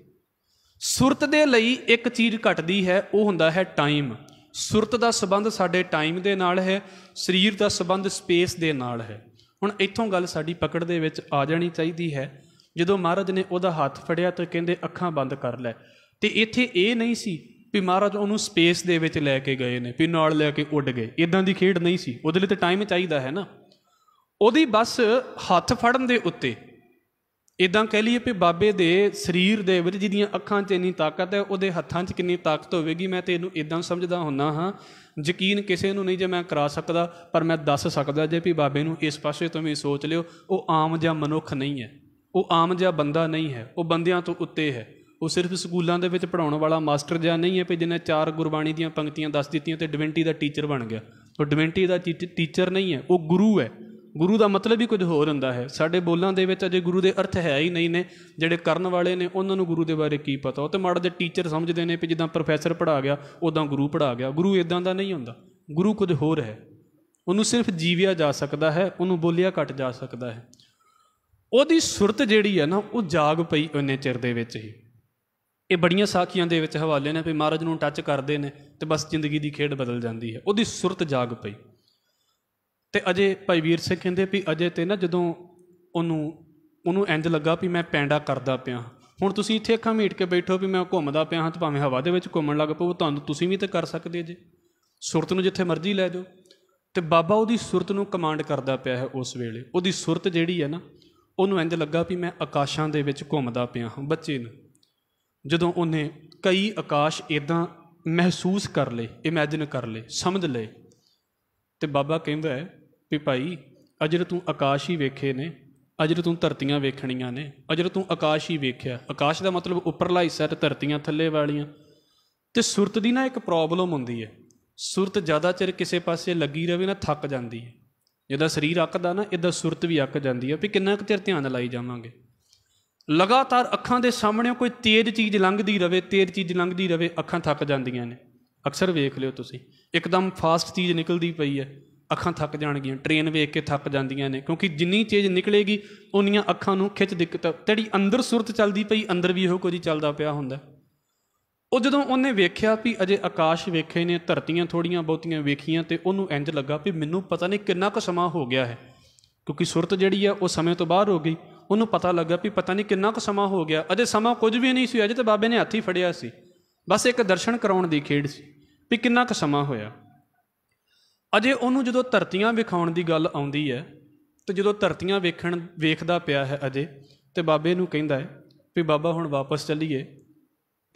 ਸੁਰਤ ਦੇ ਲਈ ਇੱਕ ਚੀਜ਼ ਘਟਦੀ ਹੈ ਉਹ ਹੁੰਦਾ ਹੈ ਟਾਈਮ ਸੁਰਤ ਦਾ ਸਬੰਧ ਸਾਡੇ ਟਾਈਮ ਦੇ ਨਾਲ ਹੈ ਸਰੀਰ ਦਾ ਸਬੰਧ ਸਪੇਸ ਦੇ ਨਾਲ ਹੈ ਹੁਣ ਇੱਥੋਂ ਗੱਲ ਸਾਡੀ ਪਕੜ ਦੇ ਵਿੱਚ ਆ ਜਾਣੀ ਚਾਹੀਦੀ ਹੈ ਜਦੋਂ ਮਹਾਰਾਜ ਨੇ ਉਹਦਾ ਹੱਥ ਫੜਿਆ ਤਾਂ ਕਹਿੰਦੇ ਅੱਖਾਂ ਬੰਦ ਕਰ ਲੈ ਤੇ ਇੱਥੇ ਇਹ ਨਹੀਂ ਸੀ ਵੀ ਮਹਾਰਾਜ ਉਹਨੂੰ ਸਪੇਸ ਦੇ ਵਿੱਚ ਲੈ ਕੇ ਗਏ ਨੇ ਵੀ ਨਾਲ ਲੈ ਕੇ ਉੱਡ ਗਏ ਇਦਾਂ ਦੀ ਖੇਡ ਨਹੀਂ ਸੀ ਉਹਦੇ ਲਈ ਤਾਂ ਟਾਈਮ ਚਾਹੀਦਾ ਹੈ ਨਾ ਉਹਦੀ ਬਸ ਹੱਥ ਫੜਨ ਦੇ ਉੱਤੇ ਇਦਾਂ ਕਹਿ ਲਈਏ ਵੀ ਬਾਬੇ ਦੇ ਸਰੀਰ ਦੇ ਵਿੱਚ ਜਿਹਦੀਆਂ ਅੱਖਾਂ 'ਚ ਇੰਨੀ ਤਾਕਤ ਹੈ ਉਹਦੇ ਹੱਥਾਂ 'ਚ ਕਿੰਨੀ ਤਾਕਤ ਹੋਵੇਗੀ ਮੈਂ ਤੇ ਇਹਨੂੰ ਇਦਾਂ ਸਮਝਦਾ ਹੁੰਨਾ ਹਾਂ ਯਕੀਨ ਕਿਸੇ ਨੂੰ ਨਹੀਂ ਜੇ ਮੈਂ ਕਰਾ ਸਕਦਾ ਪਰ ਮੈਂ ਦੱਸ ਸਕਦਾ ਜੇ ਵੀ ਬਾਬੇ ਨੂੰ ਇਸ ਪਾਸੇ ਤੋਂ ਵੀ ਸੋਚ ਲਿਓ ਉਹ ਆਮ ਜਾਂ ਮਨੁੱਖ ਨਹੀਂ ਹੈ ਉਹ ਆਮ ਜਿਹਾ ਬੰਦਾ ਨਹੀਂ ਹੈ ਉਹ ਬੰਦਿਆਂ ਤੋਂ ਉੱਤੇ ਹੈ ਉਹ ਸਿਰਫ ਸਕੂਲਾਂ ਦੇ ਵਿੱਚ ਪੜਾਉਣ ਵਾਲਾ ਮਾਸਟਰ ਜਿਹਾ ਨਹੀਂ ਹੈ ਵੀ ਜਿਹਨੇ ਚਾਰ ਗੁਰਬਾਣੀ ਦੀਆਂ ਪੰਕਤੀਆਂ ਦੱਸ ਦਿੱਤੀਆਂ ਤੇ ਡਿਵਿਨਟੀ ਦਾ ਟੀਚਰ ਬਣ ਗਿਆ ਉਹ ਡਿਵਿਨਟੀ ਦਾ ਟੀਚਰ ਨਹੀਂ ਹੈ ਉਹ ਗੁਰੂ ਹੈ ਗੁਰੂ ਦਾ ਮਤਲਬ ਹੀ ਕੁਝ ਹੋਰ ਹੁੰਦਾ ਹੈ ਸਾਡੇ ਬੋਲਾਂ ਦੇ ਵਿੱਚ ਅਜੇ ਗੁਰੂ ਦੇ ਅਰਥ ਹੈ ਹੀ ਨਹੀਂ ਨੇ ਜਿਹੜੇ ਕਰਨ ਵਾਲੇ ਨੇ ਉਹਨਾਂ ਨੂੰ ਗੁਰੂ ਦੇ ਬਾਰੇ ਕੀ ਪਤਾ ਉਹ ਤੇ ਮਾੜੇ ਦੇ ਟੀਚਰ ਸਮਝਦੇ ਨੇ ਵੀ ਜਿੱਦਾਂ ਪ੍ਰੋਫੈਸਰ ਪੜਾ ਗਿਆ ਉਦਾਂ ਗੁਰੂ ਪੜਾ ਗਿਆ ਗੁਰੂ ਇਦਾਂ ਦਾ ਨਹੀਂ ਹੁੰਦਾ ਗੁਰੂ ਕੁਝ ਹੋਰ ਹੈ ਉਹਨੂੰ ਸਿਰਫ ਜੀਵਿਆ ਜਾ ਸਕਦਾ ਹੈ ਉਹਨੂੰ ਬੋਲਿਆ ਘਟ ਜਾ ਸਕਦਾ ਹੈ ਉਹਦੀ ਸੁਰਤ ਜਿਹੜੀ ਹੈ ਨਾ ਉਹ ਜਾਗ ਪਈ ਉਹਨੇ ਚਿਰ ਦੇ ਵਿੱਚ ਹੀ ਇਹ ਬੜੀਆਂ ਸਾਖੀਆਂ ਦੇ ਵਿੱਚ ਹਵਾਲੇ ਨੇ ਵੀ ਮਹਾਰਾਜ ਨੂੰ ਟੱਚ ਕਰਦੇ ਨੇ ਤੇ ਬਸ ਜ਼ਿੰਦਗੀ ਦੀ ਖੇਡ ਬਦਲ ਜਾਂਦੀ ਹੈ ਉਹਦੀ ਸੁਰਤ ਜਾਗ ਪਈ ਤੇ ਅਜੇ ਭਾਈ ਵੀਰ ਸਿੰਘ ਕਹਿੰਦੇ ਵੀ ਅਜੇ ਤੇ ਨਾ ਜਦੋਂ ਉਹਨੂੰ ਉਹਨੂੰ ਇੰਜ ਲੱਗਾ ਵੀ ਮੈਂ ਪੈਂਡਾ ਕਰਦਾ ਪਿਆ ਹੁਣ ਤੁਸੀਂ ਇੱਥੇ ਅੱਖਾਂ ਮੀਟ ਕੇ ਬੈਠੋ ਵੀ ਮੈਂ ਘੁੰਮਦਾ ਪਿਆ ਹਾਂ ਤੇ ਭਾਵੇਂ ਹਵਾ ਦੇ ਵਿੱਚ ਘੁੰਮਣ ਲੱਗ ਪਵੋ ਤੁਹਾਨੂੰ ਤੁਸੀਂ ਵੀ ਤੇ ਕਰ ਸਕਦੇ ਜੇ ਸੁਰਤ ਨੂੰ ਜਿੱਥੇ ਮਰਜ਼ੀ ਲੈ ਜਾਓ ਤੇ ਬਾਬਾ ਉਹਦੀ ਸੁਰਤ ਨੂੰ ਕਮਾਂਡ ਕਰਦਾ ਪਿਆ ਹੈ ਉਸ ਵੇਲੇ ਉਹਦੀ ਸੁਰਤ ਜਿਹੜੀ ਹੈ ਨਾ ਉਹਨੂੰ ਇੰਜ ਲੱਗਾ ਵੀ ਮੈਂ ਆਕਾਸ਼ਾਂ ਦੇ ਵਿੱਚ ਘੁੰਮਦਾ ਪਿਆ ਹਾਂ ਬੱਚੇ ਨੂੰ ਜਦੋਂ ਉਹਨੇ ਕਈ ਆਕਾਸ਼ ਇਦਾਂ ਮਹਿਸੂਸ ਕਰ ਲਏ ਇਮੇਜਿਨ ਕਰ ਲਏ ਸਮਝ ਲਏ ਤੇ ਬਾਬਾ ਕਹਿੰਦਾ ਹੈ ਵੀ ਭਾਈ ਅਜਰ ਤੂੰ ਆਕਾਸ਼ ਹੀ ਵੇਖੇ ਨੇ ਅਜਰ ਤੂੰ ਧਰਤੀਆਂ ਵੇਖਣੀਆਂ ਨੇ ਅਜਰ ਤੂੰ ਆਕਾਸ਼ ਹੀ ਵੇਖਿਆ ਆਕਾਸ਼ ਦਾ ਮਤਲਬ ਉੱਪਰਲਾ ਹਿੱਸਾ ਤੇ ਧਰਤੀਆਂ ਥੱਲੇ ਵਾਲੀਆਂ ਤੇ ਸੁਰਤ ਦੀ ਨਾ ਇੱਕ ਪ੍ਰੋਬਲਮ ਹੁੰਦੀ ਹੈ ਸੁਰਤ ਜ਼ਿਆਦਾ ਚਿਰ ਕਿਸੇ ਪਾਸੇ ਲੱਗੀ ਰਹੇ ਨਾ ਥੱਕ ਜਾਂਦੀ ਹੈ ਜਿਹਦਾ ਸਰੀਰ ਅੱਕਦਾ ਨਾ ਇਹਦਾ ਸੁਰਤ ਵੀ ਅੱਕ ਜਾਂਦੀ ਆ ਵੀ ਕਿੰਨਾ ਕੁ ਚਿਰ ਧਿਆਨ ਲਾਈ ਜਾਵਾਂਗੇ ਲਗਾਤਾਰ ਅੱਖਾਂ ਦੇ ਸਾਹਮਣੇ ਕੋਈ ਤੇਜ਼ ਚੀਜ਼ ਲੰਘਦੀ ਰਵੇ ਤੇਜ਼ ਚੀਜ਼ ਲੰਘਦੀ ਰਵੇ ਅੱਖਾਂ ਥੱਕ ਜਾਂਦੀਆਂ ਨੇ ਅਕਸਰ ਵੇਖ ਲਿਓ ਤੁਸੀਂ ਇੱਕਦਮ ਫਾਸਟ ਚੀਜ਼ ਨਿਕਲਦੀ ਪਈ ਹੈ ਅੱਖਾਂ ਥੱਕ ਜਾਣਗੀਆਂ ਟ੍ਰੇਨ ਵੇਖ ਕੇ ਥੱਕ ਜਾਂਦੀਆਂ ਨੇ ਕਿਉਂਕਿ ਜਿੰਨੀ ਚੀਜ਼ ਨਿਕਲੇਗੀ ਉਨੀਆਂ ਅੱਖਾਂ ਨੂੰ ਖਿੱਚ ਦਿੱਕਤ ਤੇੜੀ ਅੰਦਰ ਸੁਰਤ ਚੱਲਦੀ ਪਈ ਅੰਦਰ ਵੀ ਇਹੋ ਕੁਝ ਚੱਲਦਾ ਪਿਆ ਹੁੰਦਾ ਉਹ ਜਦੋਂ ਉਹਨੇ ਵੇਖਿਆ ਵੀ ਅਜੇ ਆਕਾਸ਼ ਵੇਖੇ ਨੇ ਧਰਤੀਆਂ ਥੋੜੀਆਂ ਬਹੁਤੀਆਂ ਵੇਖੀਆਂ ਤੇ ਉਹਨੂੰ ਇੰਜ ਲੱਗਾ ਵੀ ਮੈਨੂੰ ਪਤਾ ਨਹੀਂ ਕਿੰਨਾ ਕੁ ਸਮਾਂ ਹੋ ਗਿਆ ਹੈ ਕਿਉਂਕਿ ਸੁਰਤ ਜਿਹੜੀ ਆ ਉਹ ਸਮੇਂ ਤੋਂ ਬਾਹਰ ਹੋ ਗਈ ਉਹਨੂੰ ਪਤਾ ਲੱਗਾ ਵੀ ਪਤਾ ਨਹੀਂ ਕਿੰਨਾ ਕੁ ਸਮਾਂ ਹੋ ਗਿਆ ਅਜੇ ਸਮਾਂ ਕੁਝ ਵੀ ਨਹੀਂ ਸੀ ਅਜੇ ਤਾਂ ਬਾਬੇ ਨੇ ਹੱਥੀ ਫੜਿਆ ਸੀ ਬਸ ਇੱਕ ਦਰਸ਼ਨ ਕਰਾਉਣ ਦੀ ਖੇਡ ਸੀ ਵੀ ਕਿੰਨਾ ਕੁ ਸਮਾਂ ਹੋਇਆ ਅਜੇ ਉਹਨੂੰ ਜਦੋਂ ਧਰਤੀਆਂ ਵਿਖਾਉਣ ਦੀ ਗੱਲ ਆਉਂਦੀ ਹੈ ਤੇ ਜਦੋਂ ਧਰਤੀਆਂ ਵੇਖਣ ਵੇਖਦਾ ਪਿਆ ਹੈ ਅਜੇ ਤੇ ਬਾਬੇ ਨੂੰ ਕਹਿੰਦਾ ਹੈ ਵੀ ਬਾਬਾ ਹੁਣ ਵਾਪਸ ਚੱਲੀਏ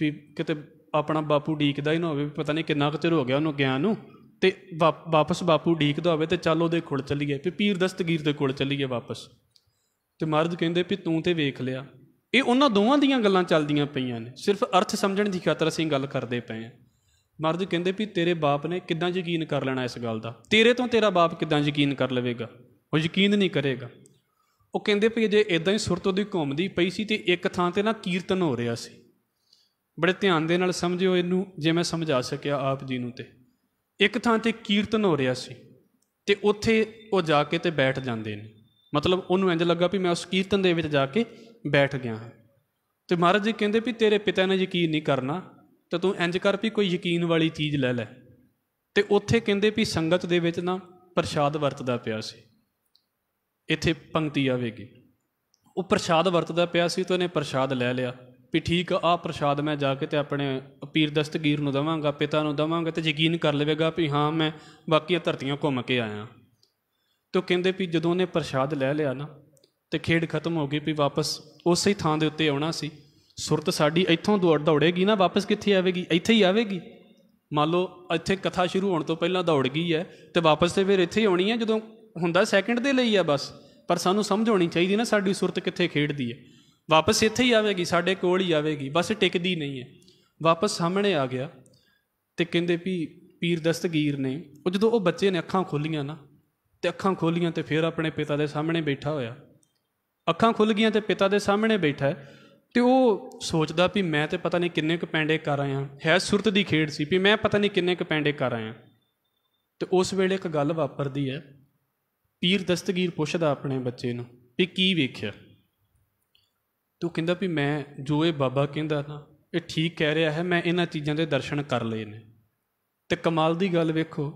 ਵੀ ਕਿਤੇ ਆਪਣਾ ਬਾਪੂ ਡੀਕਦਾ ਹੀ ਨਾ ਹੋਵੇ ਪਤਾ ਨਹੀਂ ਕਿੰਨਾ ਕੁ ਚਿਰ ਹੋ ਗਿਆ ਉਹਨੂੰ ਗਿਆਨ ਨੂੰ ਤੇ ਵਾਪਸ ਬਾਪੂ ਡੀਕਦਾ ਹੋਵੇ ਤੇ ਚੱਲ ਉਹਦੇ ਕੋਲ ਚੱਲੀਏ ਵੀ ਪੀਰ ਦਸਤਗੀਰ ਦੇ ਕੋਲ ਚੱਲੀਏ ਵਾਪਸ ਤੇ ਮਰਦ ਕਹਿੰਦੇ ਵੀ ਤੂੰ ਤੇ ਵੇਖ ਲਿਆ ਇਹ ਉਹਨਾਂ ਦੋਵਾਂ ਦੀਆਂ ਗੱਲਾਂ ਚੱਲਦੀਆਂ ਪਈਆਂ ਨੇ ਸਿਰਫ ਅਰਥ ਸਮਝਣ ਦੀ ਖਾਤਰ ਅਸੀਂ ਗੱਲ ਕਰਦੇ ਪਏ ਹਾਂ ਮਰਦ ਕਹਿੰਦੇ ਵੀ ਤੇਰੇ ਬਾਪ ਨੇ ਕਿੱਦਾਂ ਯਕੀਨ ਕਰ ਲੈਣਾ ਇਸ ਗੱਲ ਦਾ ਤੇਰੇ ਤੋਂ ਤੇਰਾ ਬਾਪ ਕਿੱਦਾਂ ਯਕੀਨ ਕਰ ਲਵੇਗਾ ਉਹ ਯਕੀਨ ਨਹੀਂ ਕਰੇਗਾ ਉਹ ਕਹਿੰਦੇ ਵੀ ਜੇ ਇਦਾਂ ਹੀ ਸੁਰਤ ਉਹਦੀ ਘੁੰਮਦੀ ਪਈ ਸੀ ਤੇ ਇੱਕ ਥਾਂ ਤੇ ਨਾ ਕੀਰਤਨ ਹੋ ਰਿਹਾ ਸੀ ਬੜੇ ਧਿਆਨ ਦੇ ਨਾਲ ਸਮਝਿਓ ਇਹਨੂੰ ਜੇ ਮੈਂ ਸਮਝਾ ਸਕਿਆ ਆਪ ਜੀ ਨੂੰ ਤੇ ਇੱਕ ਥਾਂ ਤੇ ਕੀਰਤਨ ਹੋ ਰਿਹਾ ਸੀ ਤੇ ਉੱਥੇ ਉਹ ਜਾ ਕੇ ਤੇ ਬੈਠ ਜਾਂਦੇ ਨੇ ਮਤਲਬ ਉਹਨੂੰ ਇੰਜ ਲੱਗਾ ਵੀ ਮੈਂ ਉਸ ਕੀਰਤਨ ਦੇ ਵਿੱਚ ਜਾ ਕੇ ਬੈਠ ਗਿਆ ਹਾਂ ਤੇ ਮਹਾਰਾਜ ਜੀ ਕਹਿੰਦੇ ਵੀ ਤੇਰੇ ਪਿਤਾ ਨੇ ਯਕੀਨ ਨਹੀਂ ਕਰਨਾ ਤਾਂ ਤੂੰ ਇੰਜ ਕਰ ਵੀ ਕੋਈ ਯਕੀਨ ਵਾਲੀ ਚੀਜ਼ ਲੈ ਲੈ ਤੇ ਉੱਥੇ ਕਹਿੰਦੇ ਵੀ ਸੰਗਤ ਦੇ ਵਿੱਚ ਨਾ ਪ੍ਰਸ਼ਾਦ ਵਰਤਦਾ ਪਿਆ ਸੀ ਇੱਥੇ ਪੰਕਤੀ ਆਵੇਗੀ ਉਹ ਪ੍ਰਸ਼ਾਦ ਵਰਤਦਾ ਪਿਆ ਸੀ ਤੋਂ ਉਹਨੇ ਪ੍ਰਸ਼ਾਦ ਲੈ ਲਿਆ ਵੀ ਠੀਕ ਆ ਪ੍ਰਸ਼ਾਦ ਮੈਂ ਜਾ ਕੇ ਤੇ ਆਪਣੇ ਪੀਰ ਦਸਤਗੀਰ ਨੂੰ ਦਵਾਂਗਾ ਪਿਤਾ ਨੂੰ ਦਵਾਂਗਾ ਤੇ ਯਕੀਨ ਕਰ ਲਵੇਗਾ ਵੀ ਹਾਂ ਮੈਂ ਬਾਕੀਆਂ ਧਰਤੀਆਂ ਘੁੰਮ ਕੇ ਆਇਆ ਤੋ ਕਹਿੰਦੇ ਵੀ ਜਦੋਂ ਉਹਨੇ ਪ੍ਰਸ਼ਾਦ ਲੈ ਲਿਆ ਨਾ ਤੇ ਖੇਡ ਖਤਮ ਹੋ ਗਈ ਵੀ ਵਾਪਸ ਉਸੇ ਹੀ ਥਾਂ ਦੇ ਉੱਤੇ ਆਉਣਾ ਸੀ ਸੁਰਤ ਸਾਡੀ ਇੱਥੋਂ ਦੌੜ ਦੌੜੇਗੀ ਨਾ ਵਾਪਸ ਕਿੱਥੇ ਆਵੇਗੀ ਇੱਥੇ ਹੀ ਆਵੇਗੀ ਮੰਨ ਲਓ ਇੱਥੇ ਕਥਾ ਸ਼ੁਰੂ ਹੋਣ ਤੋਂ ਪਹਿਲਾਂ ਦੌੜ ਗਈ ਹੈ ਤੇ ਵਾਪਸ ਤੇ ਫਿਰ ਇੱਥੇ ਹੀ ਆਉਣੀ ਹੈ ਜਦੋਂ ਹੁੰਦਾ ਸੈਕਿੰਡ ਦੇ ਲਈ ਆ ਬਸ ਪਰ ਸਾਨੂੰ ਸਮਝ ਹੋਣੀ ਚਾਹੀਦੀ ਨਾ ਸਾਡੀ ਸੁਰਤ ਕਿੱਥੇ ਖੇਡਦੀ ਹੈ ਵਾਪਸ ਇੱਥੇ ਹੀ ਆਵੇਗੀ ਸਾਡੇ ਕੋਲ ਹੀ ਆਵੇਗੀ ਬਸ ਟਿਕਦੀ ਨਹੀਂ ਹੈ ਵਾਪਸ ਸਾਹਮਣੇ ਆ ਗਿਆ ਤੇ ਕਹਿੰਦੇ ਵੀ ਪੀਰ ਦਸਤਗੀਰ ਨੇ ਉਹ ਜਦੋਂ ਉਹ ਬੱਚੇ ਨੇ ਅੱਖਾਂ ਖੋਲੀਆਂ ਨਾ ਤੇ ਅੱਖਾਂ ਖੋਲੀਆਂ ਤੇ ਫਿਰ ਆਪਣੇ ਪਿਤਾ ਦੇ ਸਾਹਮਣੇ ਬੈਠਾ ਹੋਇਆ ਅੱਖਾਂ ਖੁੱਲ ਗਈਆਂ ਤੇ ਪਿਤਾ ਦੇ ਸਾਹਮਣੇ ਬੈਠਾ ਤੇ ਉਹ ਸੋਚਦਾ ਵੀ ਮੈਂ ਤੇ ਪਤਾ ਨਹੀਂ ਕਿੰਨੇ ਕੁ ਪੈਂਡੇ ਕਰ ਆਇਆ ਹੈ ਸੁਰਤ ਦੀ ਖੇਡ ਸੀ ਵੀ ਮੈਂ ਪਤਾ ਨਹੀਂ ਕਿੰਨੇ ਕੁ ਪੈਂਡੇ ਕਰ ਆਇਆ ਤੇ ਉਸ ਵੇਲੇ ਇੱਕ ਗੱਲ ਵਾਪਰਦੀ ਹੈ ਪੀਰ ਦਸਤਗੀਰ ਪੁੱਛਦਾ ਆਪਣੇ ਬੱਚੇ ਨੂੰ ਵੀ ਕੀ ਵੇਖਿਆ ਤੇ ਉਹ ਕਹਿੰਦਾ ਵੀ ਮੈਂ ਜੋ ਇਹ ਬਾਬਾ ਕਹਿੰਦਾ ਨਾ ਇਹ ਠੀਕ ਕਹਿ ਰਿਹਾ ਹੈ ਮੈਂ ਇਹਨਾਂ ਚੀਜ਼ਾਂ ਦੇ ਦਰਸ਼ਨ ਕਰ ਲਏ ਨੇ ਤੇ ਕਮਾਲ ਦੀ ਗੱਲ ਵੇਖੋ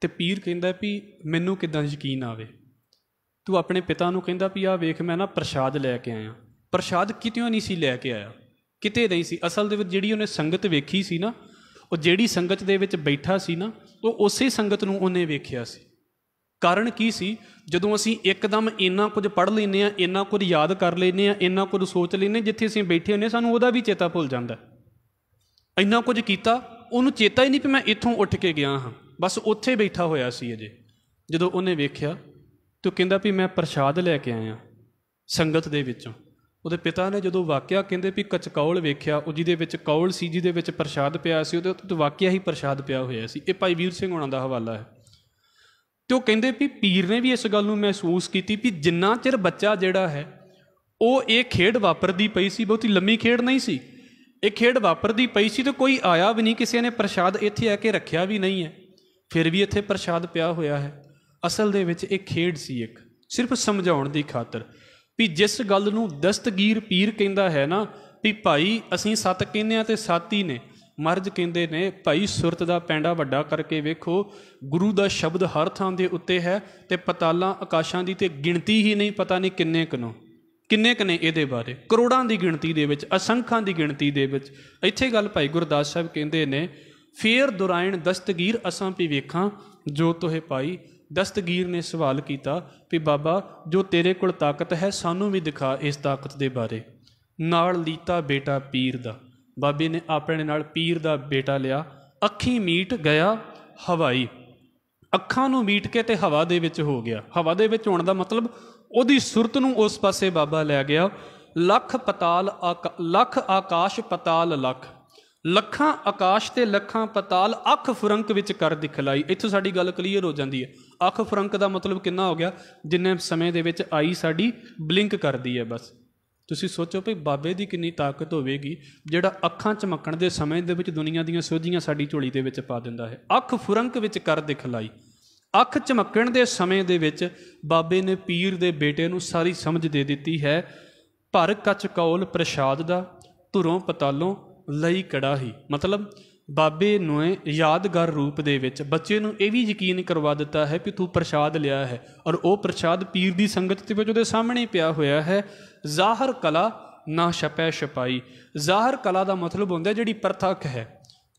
ਤੇ ਪੀਰ ਕਹਿੰਦਾ ਵੀ ਮੈਨੂੰ ਕਿਦਾਂ ਯਕੀਨ ਆਵੇ ਤੂੰ ਆਪਣੇ ਪਿਤਾ ਨੂੰ ਕਹਿੰਦਾ ਵੀ ਆ ਵੇਖ ਮੈਂ ਨਾ ਪ੍ਰਸ਼ਾਦ ਲੈ ਕੇ ਆਇਆ ਪ੍ਰਸ਼ਾਦ ਕਿਤਿਓਂ ਨਹੀਂ ਸੀ ਲੈ ਕੇ ਆਇਆ ਕਿਤੇ ਨਹੀਂ ਸੀ ਅਸਲ ਦੇ ਵਿੱਚ ਜਿਹੜੀ ਉਹਨੇ ਸੰਗਤ ਵੇਖੀ ਸੀ ਨਾ ਉਹ ਜਿਹੜੀ ਸੰਗਤ ਦੇ ਵਿੱਚ ਬੈਠਾ ਸੀ ਨਾ ਉਹ ਉਸੇ ਸੰਗਤ ਨੂੰ ਉਹਨੇ ਵੇਖਿਆ ਸੀ ਕਾਰਨ ਕੀ ਸੀ ਜਦੋਂ ਅਸੀਂ ਇੱਕਦਮ ਇੰਨਾ ਕੁਝ ਪੜ੍ਹ ਲੈਨੇ ਆ ਇੰਨਾ ਕੁਝ ਯਾਦ ਕਰ ਲੈਨੇ ਆ ਇੰਨਾ ਕੁਝ ਸੋਚ ਲੈਨੇ ਜਿੱਥੇ ਅਸੀਂ ਬੈਠੇ ਹੁੰਨੇ ਸਾਨੂੰ ਉਹਦਾ ਵੀ ਚੇਤਾ ਭੁੱਲ ਜਾਂਦਾ ਇੰਨਾ ਕੁਝ ਕੀਤਾ ਉਹਨੂੰ ਚੇਤਾ ਹੀ ਨਹੀਂ ਕਿ ਮੈਂ ਇੱਥੋਂ ਉੱਠ ਕੇ ਗਿਆ ਹਾਂ ਬਸ ਉੱਥੇ ਬੈਠਾ ਹੋਇਆ ਸੀ ਅਜੇ ਜਦੋਂ ਉਹਨੇ ਵੇਖਿਆ ਤੂੰ ਕਹਿੰਦਾ ਵੀ ਮੈਂ ਪ੍ਰਸ਼ਾਦ ਲੈ ਕੇ ਆਇਆ ਸੰਗਤ ਦੇ ਵਿੱਚੋਂ ਉਹਦੇ ਪਿਤਾ ਨੇ ਜਦੋਂ ਵਾਕਿਆ ਕਹਿੰਦੇ ਵੀ ਕਚਕੌਲ ਵੇਖਿਆ ਉਹ ਜਿਹਦੇ ਵਿੱਚ ਕੌਲ ਸੀ ਜਿਹਦੇ ਵਿੱਚ ਪ੍ਰਸ਼ਾਦ ਪਿਆ ਸੀ ਉਹਦੇ ਉੱਤੇ ਵਾਕਿਆ ਹੀ ਪ੍ਰਸ਼ਾਦ ਪਿਆ ਹੋਇਆ ਸੀ ਇਹ ਭਾਈ ਵੀਰ ਸਿੰਘ ਹੋਣਾ ਦਾ ਹਵਾਲਾ ਹੈ ਤੇ ਉਹ ਕਹਿੰਦੇ ਵੀ ਪੀਰ ਨੇ ਵੀ ਇਸ ਗੱਲ ਨੂੰ ਮਹਿਸੂਸ ਕੀਤੀ ਵੀ ਜਿੰਨਾ ਚਿਰ ਬੱਚਾ ਜਿਹੜਾ ਹੈ ਉਹ ਇਹ ਖੇਡ ਵਾਪਰਦੀ ਪਈ ਸੀ ਬਹੁਤੀ ਲੰਮੀ ਖੇਡ ਨਹੀਂ ਸੀ ਇਹ ਖੇਡ ਵਾਪਰਦੀ ਪਈ ਸੀ ਤੇ ਕੋਈ ਆਇਆ ਵੀ ਨਹੀਂ ਕਿਸੇ ਨੇ ਪ੍ਰਸ਼ਾਦ ਇੱਥੇ ਆ ਕੇ ਰੱਖਿਆ ਵੀ ਨਹੀਂ ਹੈ ਫਿਰ ਵੀ ਇੱਥੇ ਪ੍ਰਸ਼ਾਦ ਪਿਆ ਹੋਇਆ ਹੈ ਅਸਲ ਦੇ ਵਿੱਚ ਇਹ ਖੇਡ ਸੀ ਇੱਕ ਸਿਰਫ ਸਮਝਾਉਣ ਦੀ ਖਾਤਰ ਵੀ ਜਿਸ ਗੱਲ ਨੂੰ ਦਸਤਗੀਰ ਪੀਰ ਕਹਿੰਦਾ ਹੈ ਨਾ ਵੀ ਭਾਈ ਅਸੀਂ ਸੱਤ ਕਹਿੰਦੇ ਆ ਤੇ ਸਾਤੀ ਨੇ ਮਰਜ ਕਹਿੰਦੇ ਨੇ ਭਾਈ ਸੁਰਤ ਦਾ ਪੈਂਡਾ ਵੱਡਾ ਕਰਕੇ ਵੇਖੋ ਗੁਰੂ ਦਾ ਸ਼ਬਦ ਹਰ ਥਾਂ ਦੇ ਉੱਤੇ ਹੈ ਤੇ ਪਤਾਲਾਂ ਆਕਾਸ਼ਾਂ ਦੀ ਤੇ ਗਿਣਤੀ ਹੀ ਨਹੀਂ ਪਤਾ ਨਹੀਂ ਕਿੰਨੇ ਕਨੋ ਕਿੰਨੇ ਕਨੇ ਇਹਦੇ ਬਾਰੇ ਕਰੋੜਾਂ ਦੀ ਗਿਣਤੀ ਦੇ ਵਿੱਚ ਅਸੰਖਾਂ ਦੀ ਗਿਣਤੀ ਦੇ ਵਿੱਚ ਇੱਥੇ ਗੱਲ ਭਾਈ ਗੁਰਦਾਸ ਸਾਹਿਬ ਕਹਿੰਦੇ ਨੇ ਫੇਰ ਦੁਰਾਇਣ ਦਸਤਗੀਰ ਅਸਾਂ ਵੀ ਵੇਖਾਂ ਜੋ ਤੋਹੇ ਪਾਈ ਦਸਤਗੀਰ ਨੇ ਸਵਾਲ ਕੀਤਾ ਵੀ ਬਾਬਾ ਜੋ ਤੇਰੇ ਕੋਲ ਤਾਕਤ ਹੈ ਸਾਨੂੰ ਵੀ ਦਿਖਾ ਇਸ ਤਾਕਤ ਦੇ ਬਾਰੇ ਨਾਲ ਲੀਤਾ ਬੇਟਾ ਪੀਰ ਦਾ ਬਾਬੇ ਨੇ ਆਪਣੇ ਨਾਲ ਪੀਰ ਦਾ ਬੇਟਾ ਲਿਆ ਅੱਖੀ ਮੀਟ ਗਿਆ ਹਵਾਈ ਅੱਖਾਂ ਨੂੰ ਮੀਟ ਕੇ ਤੇ ਹਵਾ ਦੇ ਵਿੱਚ ਹੋ ਗਿਆ ਹਵਾ ਦੇ ਵਿੱਚ ਹੋਣ ਦਾ ਮਤਲਬ ਉਹਦੀ ਸੁਰਤ ਨੂੰ ਉਸ ਪਾਸੇ ਬਾਬਾ ਲੈ ਗਿਆ ਲੱਖ ਪਤਾਲ ਲੱਖ ਆਕਾਸ਼ ਪਤਾਲ ਲੱਖ ਲੱਖਾਂ ਆਕਾਸ਼ ਤੇ ਲੱਖਾਂ ਪਤਾਲ ਅੱਖ ਫਰੰਕ ਵਿੱਚ ਕਰ ਦਿਖਲਾਈ ਇੱਥੇ ਸਾਡੀ ਗੱਲ ਕਲੀਅਰ ਹੋ ਜਾਂਦੀ ਹੈ ਅੱਖ ਫਰੰਕ ਦਾ ਮਤਲਬ ਕਿੰਨਾ ਹੋ ਗਿਆ ਜਿੰਨੇ ਸਮੇਂ ਦੇ ਵਿੱਚ ਆਈ ਸਾਡੀ ਬਲਿੰਕ ਕਰਦੀ ਹੈ ਬਸ ਤੁਸੀਂ ਸੋਚੋ ਭਈ ਬਾਬੇ ਦੀ ਕਿੰਨੀ ਤਾਕਤ ਹੋਵੇਗੀ ਜਿਹੜਾ ਅੱਖਾਂ ਚਮਕਣ ਦੇ ਸਮੇਂ ਦੇ ਵਿੱਚ ਦੁਨੀਆ ਦੀਆਂ ਸੋਝੀਆਂ ਸਾਡੀ ਝੋਲੀ ਦੇ ਵਿੱਚ ਪਾ ਦਿੰਦਾ ਹੈ ਅੱਖ ਫੁਰੰਕ ਵਿੱਚ ਕਰ ਦਿਖਲਾਈ ਅੱਖ ਚਮਕਣ ਦੇ ਸਮੇਂ ਦੇ ਵਿੱਚ ਬਾਬੇ ਨੇ ਪੀਰ ਦੇ ਬੇਟੇ ਨੂੰ ਸਾਰੀ ਸਮਝ ਦੇ ਦਿੱਤੀ ਹੈ ਭਰ ਕੱਚ ਕੌਲ ਪ੍ਰਸ਼ਾਦ ਦਾ ਧੁਰੋਂ ਪਤਾਲੋਂ ਲਈ ਕੜਾਹੀ ਮਤਲਬ ਬਾਬੇ ਨੂੰ ਯਾਦਗਾਰ ਰੂਪ ਦੇ ਵਿੱਚ ਬੱਚੇ ਨੂੰ ਇਹ ਵੀ ਯਕੀਨ ਕਰਵਾ ਦਿੱਤਾ ਹੈ ਕਿ ਤੂੰ ਪ੍ਰਸ਼ਾਦ ਲਿਆ ਹੈ ਔਰ ਉਹ ਪ੍ਰਸ਼ਾਦ ਪੀਰ ਦੀ ਸੰਗਤ ਦੇ ਵਿੱਚ ਉਹਦੇ ਸਾਹਮਣੇ ਪਿਆ ਹੋਇਆ ਹੈ ਜ਼ਾਹਰ ਕਲਾ ਨਾ ਛਪੈ ਛਪਾਈ ਜ਼ਾਹਰ ਕਲਾ ਦਾ ਮਤਲਬ ਹੁੰਦਾ ਜਿਹੜੀ ਪ੍ਰਤੱਖ ਹੈ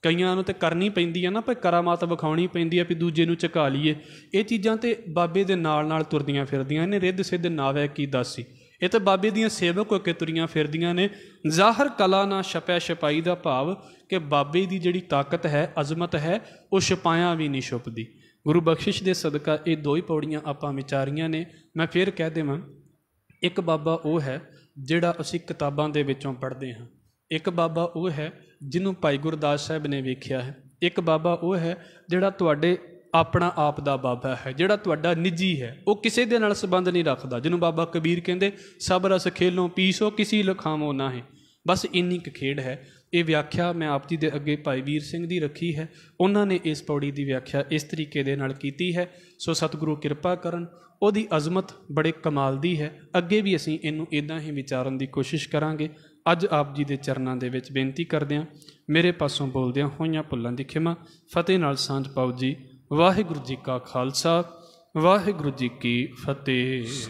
ਕਈਆਂ ਨੂੰ ਤੇ ਕਰਨੀ ਪੈਂਦੀ ਹੈ ਨਾ ਭਈ ਕਰਾਮਾਤ ਵਿਖਾਉਣੀ ਪੈਂਦੀ ਹੈ ਵੀ ਦੂਜੇ ਨੂੰ ਝਕਾ ਲਈਏ ਇਹ ਚੀਜ਼ਾਂ ਤੇ ਬਾਬੇ ਦੇ ਨਾਲ ਨਾਲ ਤੁਰਦੀਆਂ ਫਿਰਦੀਆਂ ਨੇ ਰਿੱਧ ਸਿੱਧ ਨਾਵੇ ਕੀ ਦਾਸੀ ਇਹ ਤੇ ਬਾਬੇ ਦੀਆਂ ਸੇਵਕ ਹੋ ਕੇ ਤੁਰੀਆਂ ਫਿਰਦੀਆਂ ਨੇ ਜ਼ਾਹਰ ਕਲਾ ਨਾ ਛਪੈ ਛਪਾਈ ਦਾ ਭਾਵ ਕਿ ਬਾਬੇ ਦੀ ਜਿਹੜੀ ਤਾਕਤ ਹੈ ਅਜ਼ਮਤ ਹੈ ਉਹ ਛਪਾਇਆ ਵੀ ਨਹੀਂ ਛੁਪਦੀ ਗੁਰੂ ਬਖਸ਼ਿਸ਼ ਦੇ ਸਦਕਾ ਇਹ ਦੋ ਹੀ ਪੌੜੀਆਂ ਆਪਾਂ ਵਿਚਾਰੀਆਂ ਨੇ ਮੈਂ ਫੇਰ ਕਹਿ ਦੇਵਾਂ ਇੱਕ ਬਾਬਾ ਉਹ ਹੈ ਜਿਹੜਾ ਅਸੀਂ ਕਿਤਾਬਾਂ ਦੇ ਵਿੱਚੋਂ ਪੜ੍ਹਦੇ ਹਾਂ ਇੱਕ ਬਾਬਾ ਉਹ ਹੈ ਜਿਹਨੂੰ ਭਾਈ ਗੁਰਦਾਸ ਸਾਹਿਬ ਨੇ ਵੇਖਿਆ ਹੈ ਇੱਕ ਬਾਬਾ ਉਹ ਹੈ ਜਿਹੜਾ ਤੁਹਾਡੇ ਆਪਣਾ ਆਪ ਦਾ ਬਾਬਾ ਹੈ ਜਿਹੜਾ ਤੁਹਾਡਾ ਨਿੱਜੀ ਹੈ ਉਹ ਕਿਸੇ ਦੇ ਨਾਲ ਸੰਬੰਧ ਨਹੀਂ ਰੱਖਦਾ ਜਿਹਨੂੰ ਬਾਬਾ ਕਬੀਰ ਕਹਿੰਦੇ ਸਭ ਰਸ ਖੇਲੋ ਪੀਸੋ ਕਿਸੇ ਲਖਾਵੋ ਨਾ ਹੈ ਬਸ ਇੰਨੀ ਕੁ ਖੇਡ ਹੈ ਇਹ ਵਿਆਖਿਆ ਮੈਂ ਆਪ ਜੀ ਦੇ ਅੱਗੇ ਭਾਈ ਵੀਰ ਸਿੰਘ ਦੀ ਰੱਖੀ ਹੈ ਉਹਨਾਂ ਨੇ ਇਸ ਪੌੜੀ ਦੀ ਵਿਆਖਿਆ ਇਸ ਤਰੀਕੇ ਦੇ ਨਾਲ ਕੀਤੀ ਹੈ ਸੋ ਸਤਿਗੁਰੂ ਕਿਰਪਾ ਕਰਨ ਉਹਦੀ ਅਜ਼ਮਤ ਬੜੇ ਕਮਾਲ ਦੀ ਹੈ ਅੱਗੇ ਵੀ ਅਸੀਂ ਇਹਨੂੰ ਇਦਾਂ ਹੀ ਵਿਚਾਰਨ ਦੀ ਕੋਸ਼ਿਸ਼ ਕਰਾਂਗੇ ਅੱਜ ਆਪ ਜੀ ਦੇ ਚਰਨਾਂ ਦੇ ਵਿੱਚ ਬੇਨਤੀ ਕਰਦੇ ਹਾਂ ਮੇਰੇ ਪਾਸੋਂ ਬੋਲਦਿਆਂ ਹੋਈਆਂ ਭੁੱਲਾਂ ਦੀ ਖਿਮਾ ਫਤਿਹ ਨਾਲ ਸਾਂਝ ਪਾਓ ਜੀ ਵਾਹਿਗੁਰੂ ਜੀ ਕਾ ਖਾਲਸਾ ਵਾਹਿਗੁਰੂ ਜੀ ਕੀ ਫਤਿਹ